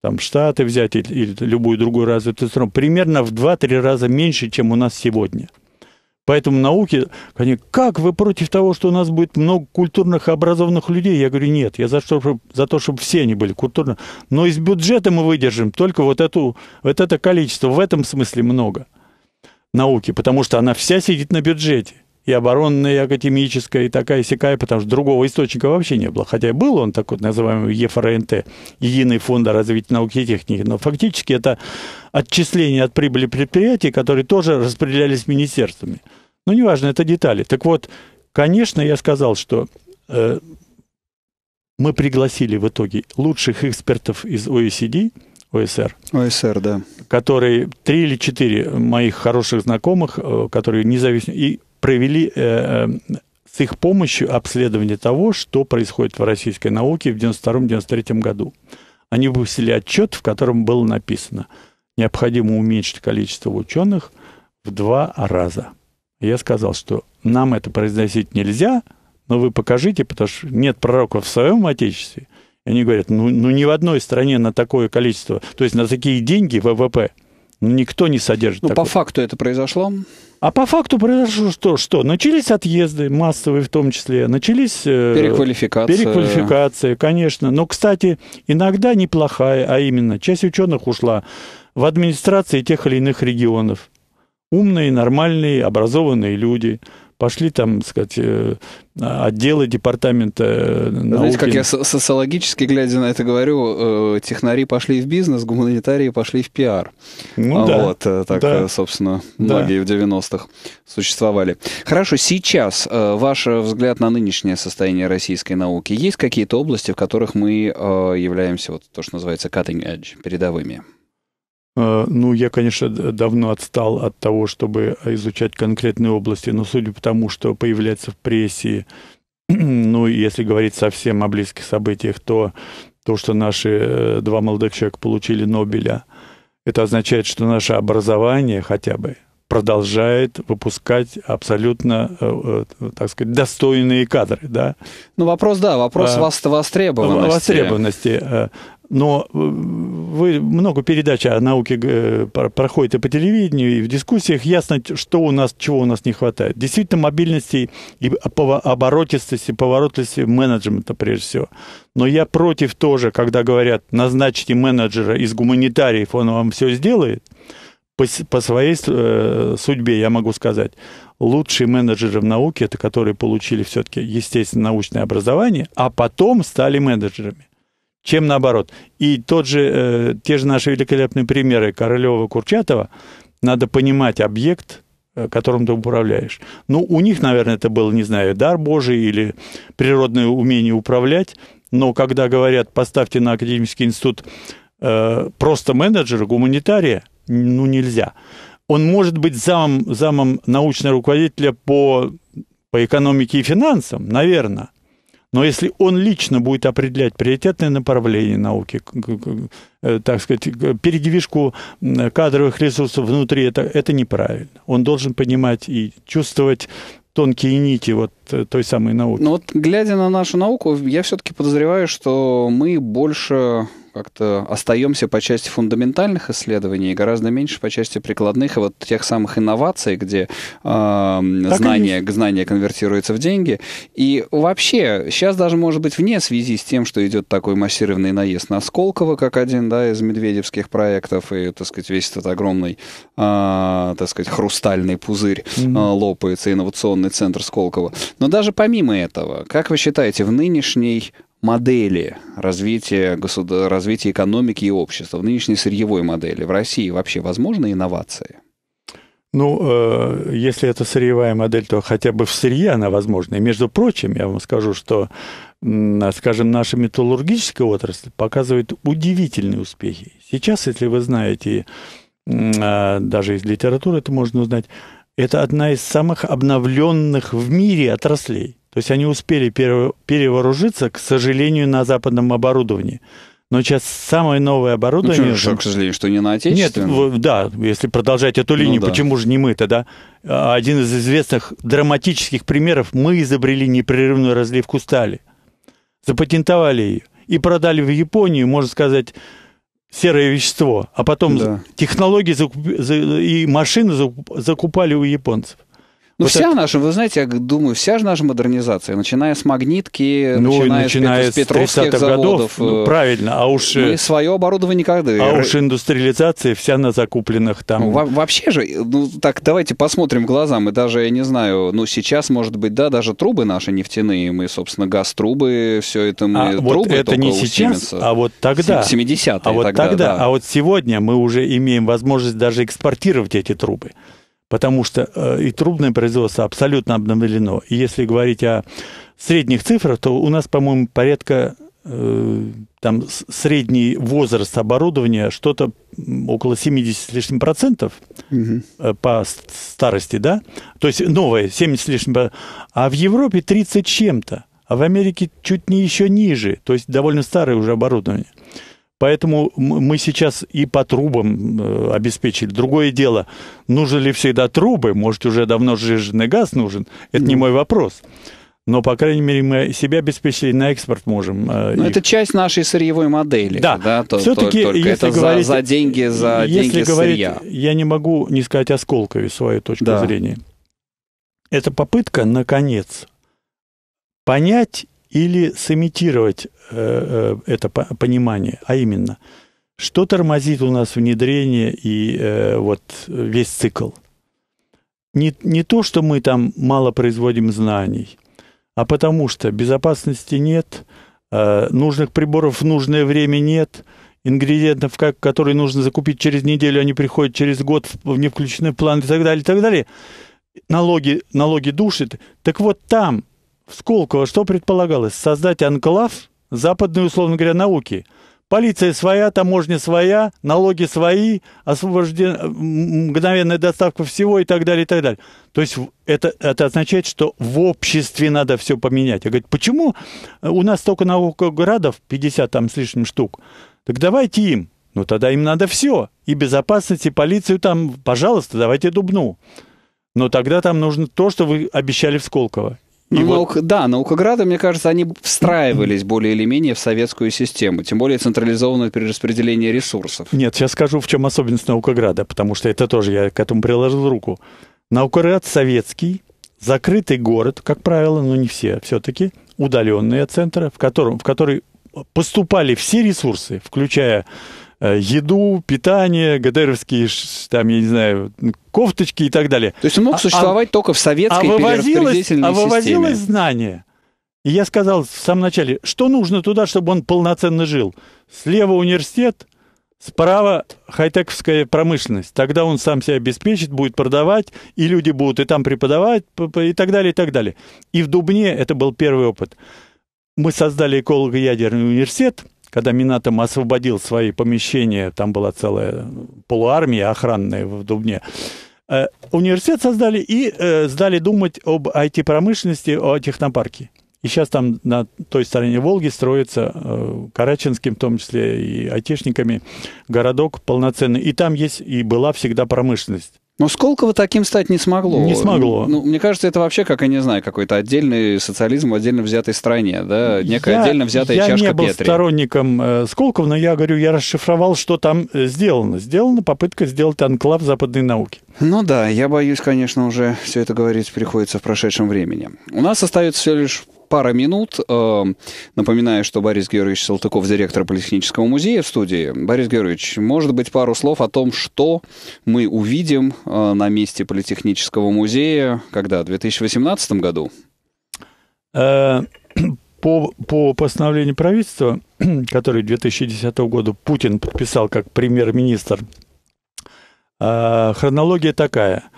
там Штаты взять или, или любую другую развитую страну, примерно в 2-3 раза меньше, чем у нас сегодня. Поэтому науки, они, как вы против того, что у нас будет много культурных образованных людей? Я говорю, нет, я за, что, за то, чтобы все они были культурно. Но из бюджета мы выдержим только вот, эту, вот это количество. В этом смысле много науки, потому что она вся сидит на бюджете и оборонная, и академическая, и такая, и сякая, потому что другого источника вообще не было. Хотя был он так вот называемый ЕФРНТ, Единый фонд развития науки и техники, но фактически это отчисления от прибыли предприятий, которые тоже распределялись министерствами. Ну, неважно, это детали. Так вот, конечно, я сказал, что э, мы пригласили в итоге лучших экспертов из OECD, ОСР. ОСР, да. Которые три или четыре моих хороших знакомых, э, которые независимо и провели э, э, с их помощью обследование того, что происходит в российской науке в 1992-1993 году. Они выпустили отчет, в котором было написано, необходимо уменьшить количество ученых в два раза. Я сказал, что нам это произносить нельзя, но вы покажите, потому что нет пророков в своем отечестве. они говорят, ну, ну ни в одной стране на такое количество, то есть на такие деньги ВВП – ну, никто не содержит. Ну, такого. по факту это произошло? А по факту произошло что? Что? Начались отъезды массовые в том числе, начались... Э, переквалификация. Переквалификация, конечно. Но, кстати, иногда неплохая, а именно, часть ученых ушла в администрации тех или иных регионов. Умные, нормальные, образованные люди – пошли там, сказать, э, отделы департамента науки. Э, Знаете, как я социологически, глядя на это, говорю, э, технари пошли в бизнес, гуманитарии пошли в пиар. Ну, а да. Вот так, да. собственно, да. многие в 90-х существовали. Хорошо, сейчас ваш взгляд на нынешнее состояние российской науки. Есть какие-то области, в которых мы являемся, вот то, что называется, cutting edge, передовыми? Э, ну, я, конечно, давно отстал от того, чтобы изучать конкретные области, но судя по тому, что появляется в прессе, [CLEARS THROAT] ну, если говорить совсем о близких событиях, то то, что наши э, два молодых человека получили Нобеля, это означает, что наше образование хотя бы продолжает выпускать абсолютно, э, так сказать, достойные кадры, да? Ну, вопрос, да, вопрос а, востребованности. Востребованности. Но э, вы много передач о науке э, проходите по телевидению и в дискуссиях ясно, что у нас, чего у нас не хватает. Действительно, мобильности и оборотистости, поворотливости менеджмента прежде всего. Но я против тоже, когда говорят, назначите менеджера из гуманитариев, он вам все сделает. По, по своей э, судьбе я могу сказать, лучшие менеджеры в науке, это которые получили все-таки, естественно, научное образование, а потом стали менеджерами чем наоборот. И тот же, э, те же наши великолепные примеры Королева, Курчатова, надо понимать объект, э, которым ты управляешь. Ну, у них, наверное, это был, не знаю, дар Божий или природное умение управлять, но когда говорят, поставьте на академический институт э, просто менеджера, гуманитария, ну, нельзя. Он может быть замом, замом научного руководителя по, по экономике и финансам, наверное, но если он лично будет определять приоритетные направления науки, э, так сказать, передвижку кадровых ресурсов внутри, это, это неправильно. Он должен понимать и чувствовать тонкие нити вот э, той самой науки. Но ну вот глядя на нашу науку, я все-таки подозреваю, что мы больше как-то остаемся по части фундаментальных исследований и гораздо меньше по части прикладных и вот тех самых инноваций, где э, знание, знание конвертируется в деньги. И вообще, сейчас даже, может быть, вне связи с тем, что идет такой массированный наезд на Сколково, как один да, из медведевских проектов, и, так сказать, весь этот огромный, э, так сказать, хрустальный пузырь mm-hmm. э, лопается, инновационный центр Сколково. Но даже помимо этого, как вы считаете, в нынешней модели развития, государ... развития экономики и общества, в нынешней сырьевой модели в России вообще возможны инновации? Ну, э, если это сырьевая модель, то хотя бы в сырье она возможна. И, между прочим, я вам скажу, что, скажем, наша металлургическая отрасль показывает удивительные успехи. Сейчас, если вы знаете, э, даже из литературы это можно узнать, это одна из самых обновленных в мире отраслей. То есть они успели перевооружиться, к сожалению, на западном оборудовании. Но сейчас самое новое ну, оборудование... Ну, что, что, к сожалению, что не на отечественном? Нет, да, если продолжать эту ну линию, ну, да. почему же не мы-то, да? А, один из известных драматических примеров, мы изобрели непрерывную разливку стали, запатентовали ее и продали в Японию, можно сказать, серое вещество, а потом да. технологии и машины закупали у японцев. Ну, вот вся это... наша, вы знаете, я думаю, вся же наша модернизация, начиная с магнитки, ну, начиная, начиная с, с петровских заводов. Годов, ну, э, правильно, а уж... Мы э, свое оборудование никогда... А уж индустриализация вся на закупленных там... Ну, во вообще же, э, ну, так, давайте посмотрим глаза. Мы даже, я не знаю, ну, сейчас, может быть, да, даже трубы наши нефтяные, мы, собственно, газ трубы, все это мы... А трубы вот это не сейчас, а вот тогда. 70-е а вот тогда, тогда да. А вот сегодня мы уже имеем возможность даже экспортировать эти трубы потому что э, и трубное производство абсолютно обновлено. И если говорить о средних цифрах, то у нас, по-моему, порядка э, там средний возраст оборудования что-то около 70 с лишним процентов угу. по старости, да? То есть новое 70 с лишним, а в Европе 30 чем-то, а в Америке чуть не еще ниже, то есть довольно старое уже оборудование. Поэтому мы сейчас и по трубам э, обеспечили. Другое дело, нужны ли всегда трубы? Может, уже давно сжиженный газ нужен? Это не ну. мой вопрос но, по крайней мере, мы себя обеспечили, на экспорт можем. Э, но ну, это часть нашей сырьевой модели. Да, да то, все-таки, то, если это говорить, за, за деньги, за если деньги говорить, сырья. Я не могу не сказать о сколкове свою точку да. зрения. Это попытка, наконец, понять или сымитировать э, э, это понимание, а именно, что тормозит у нас внедрение и э, вот весь цикл. Не, не то, что мы там мало производим знаний, а потому что безопасности нет, нужных приборов в нужное время нет, ингредиентов, как, которые нужно закупить через неделю, они приходят через год, в не включены в план и так далее, и так далее. Налоги, налоги душит. Так вот там – в Сколково а что предполагалось? Создать анклав западной, условно говоря, науки. Полиция своя, таможня своя, налоги свои, освобожден... мгновенная доставка всего и так далее, и так далее. То есть это, это означает, что в обществе надо все поменять. Я говорю, почему э, у нас столько наукоградов, 50 там с лишним штук? Так давайте им. Ну тогда им надо все. И безопасность, и полицию там, пожалуйста, давайте дубну. Но тогда там нужно то, что вы обещали в Сколково ну, вот... наук... Да, наукограды, мне кажется, они встраивались более или менее в советскую систему, тем более централизованное перераспределение ресурсов. Нет, сейчас скажу, в чем особенность наукограда, потому что это тоже я к этому приложил руку. Наукоград советский, закрытый город, как правило, но не все все-таки, удаленные от центра, в, котором, в который поступали все ресурсы, включая Э, еду, питание, ГДРовские, там, я не знаю, кофточки и так далее. То есть он мог а, а существовать а, только в советской а вывозилось, а вывозилось системе. знание. И я сказал в самом начале, что нужно туда, чтобы он полноценно жил. Слева университет, справа хай-тековская промышленность. Тогда он сам себя обеспечит, будет продавать, и люди будут и там преподавать, и так далее, и так далее. И в Дубне это был первый опыт. Мы создали эколого-ядерный университет – когда Минатом освободил свои помещения, там была целая ну, полуармия охранная в Дубне, э, университет создали и э, сдали думать об IT-промышленности, о технопарке. И сейчас там на той стороне Волги строится э, Караченским, в том числе и айтишниками, городок полноценный. И там есть и была всегда промышленность. Но Сколково таким стать не смогло. Не смогло. Ну, мне кажется, это вообще, как я не знаю, какой-то отдельный социализм в отдельно взятой стране, да, некая я, отдельно взятая я чашка Я не был Петри. сторонником э, Сколково, но я говорю, я расшифровал, что там э, сделано. Сделана попытка сделать анклав западной науки. Ну да, я боюсь, конечно, уже все это говорить приходится в прошедшем времени. У нас остается всего лишь пара минут. Эм, напоминаю, что Борис Георгиевич Салтыков, директор Политехнического музея в студии. Борис Георгиевич, может быть, пару слов о том, что мы увидим э, на месте Политехнического музея, когда, в 2018 году? Э, [CLEARS THROAT] по, по постановлению правительства, [CLEARS THROAT] которое 2010 года Путин подписал как премьер-министр, э, хронология такая –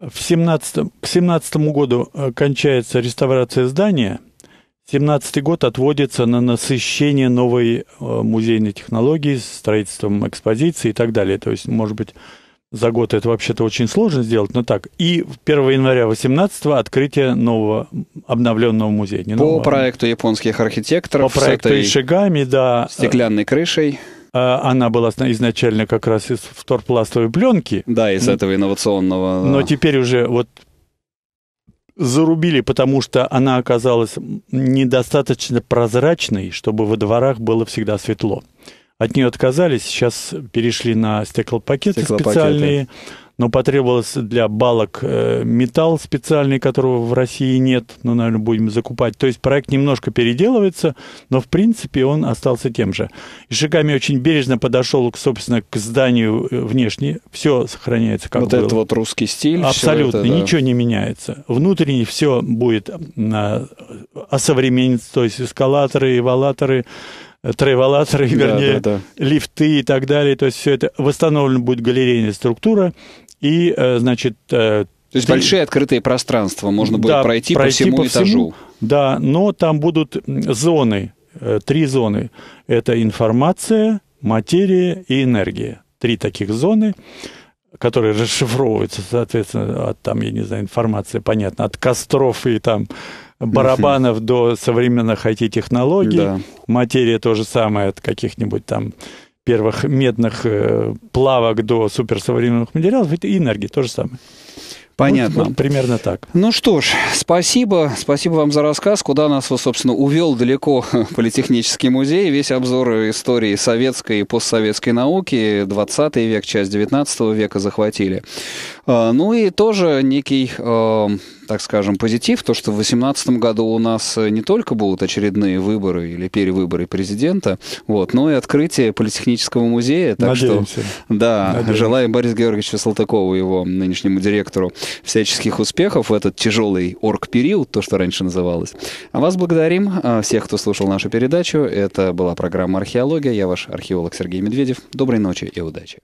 в 17, к 17 году кончается реставрация здания, 2017 год отводится на насыщение новой э, музейной технологии, строительством экспозиции и так далее. То есть, может быть, за год это вообще-то очень сложно сделать, но так. И 1 января 18 открытие нового обновленного музея. Не По нового, проекту японских архитекторов. По проекту Ишигами, да. Стеклянной крышей. А, она была изначально как раз из вторпластовой пленки. Да, из этого инновационного. Но теперь уже вот зарубили, потому что она оказалась недостаточно прозрачной, чтобы во дворах было всегда светло. От нее отказались, сейчас перешли на стеклопакеты, стеклопакеты. специальные но потребовался для балок э, металл специальный, которого в России нет, но, ну, наверное, будем закупать. То есть проект немножко переделывается, но, в принципе, он остался тем же. Ишигами очень бережно подошел, собственно, к зданию э, внешне. Все сохраняется как вот было. Вот это вот русский стиль. Абсолютно, это, да. ничего не меняется. Внутренне все будет э, осовремениться, то есть эскалаторы, эвалаторы, травелаторы, да, вернее, да, да. лифты и так далее. То есть все это восстановлена будет галерейная структура. И, э, значит... Э, То есть ты... большие открытые пространства можно да, будет пройти, пройти по всему по этажу. Всему, да, но там будут зоны, э, три зоны. Это информация, материя и энергия. Три таких зоны которые расшифровываются, соответственно, от там, я не знаю, информации, понятно, от костров и там барабанов до современных IT-технологий. Да. Материя то же самое от каких-нибудь там первых медных э, плавок до суперсовременных материалов. И энергии то же самое. Понятно. Вот, примерно так. Ну что ж, спасибо. Спасибо вам за рассказ. Куда нас, вы, собственно, увел далеко [LAUGHS] Политехнический музей. Весь обзор истории советской и постсоветской науки, 20 век, часть 19 века захватили. А, ну и тоже некий а, так скажем, позитив, то, что в 2018 году у нас э, не только будут очередные выборы или перевыборы президента, вот, но и открытие Политехнического музея. Так Надеемся. что, да, Надеемся. желаем Борису Георгиевичу Салтыкову, его нынешнему директору, всяческих успехов в этот тяжелый орг-период, то, что раньше называлось. А вас благодарим, а, всех, кто слушал нашу передачу. Это была программа «Археология». Я ваш археолог Сергей Медведев. Доброй ночи и удачи.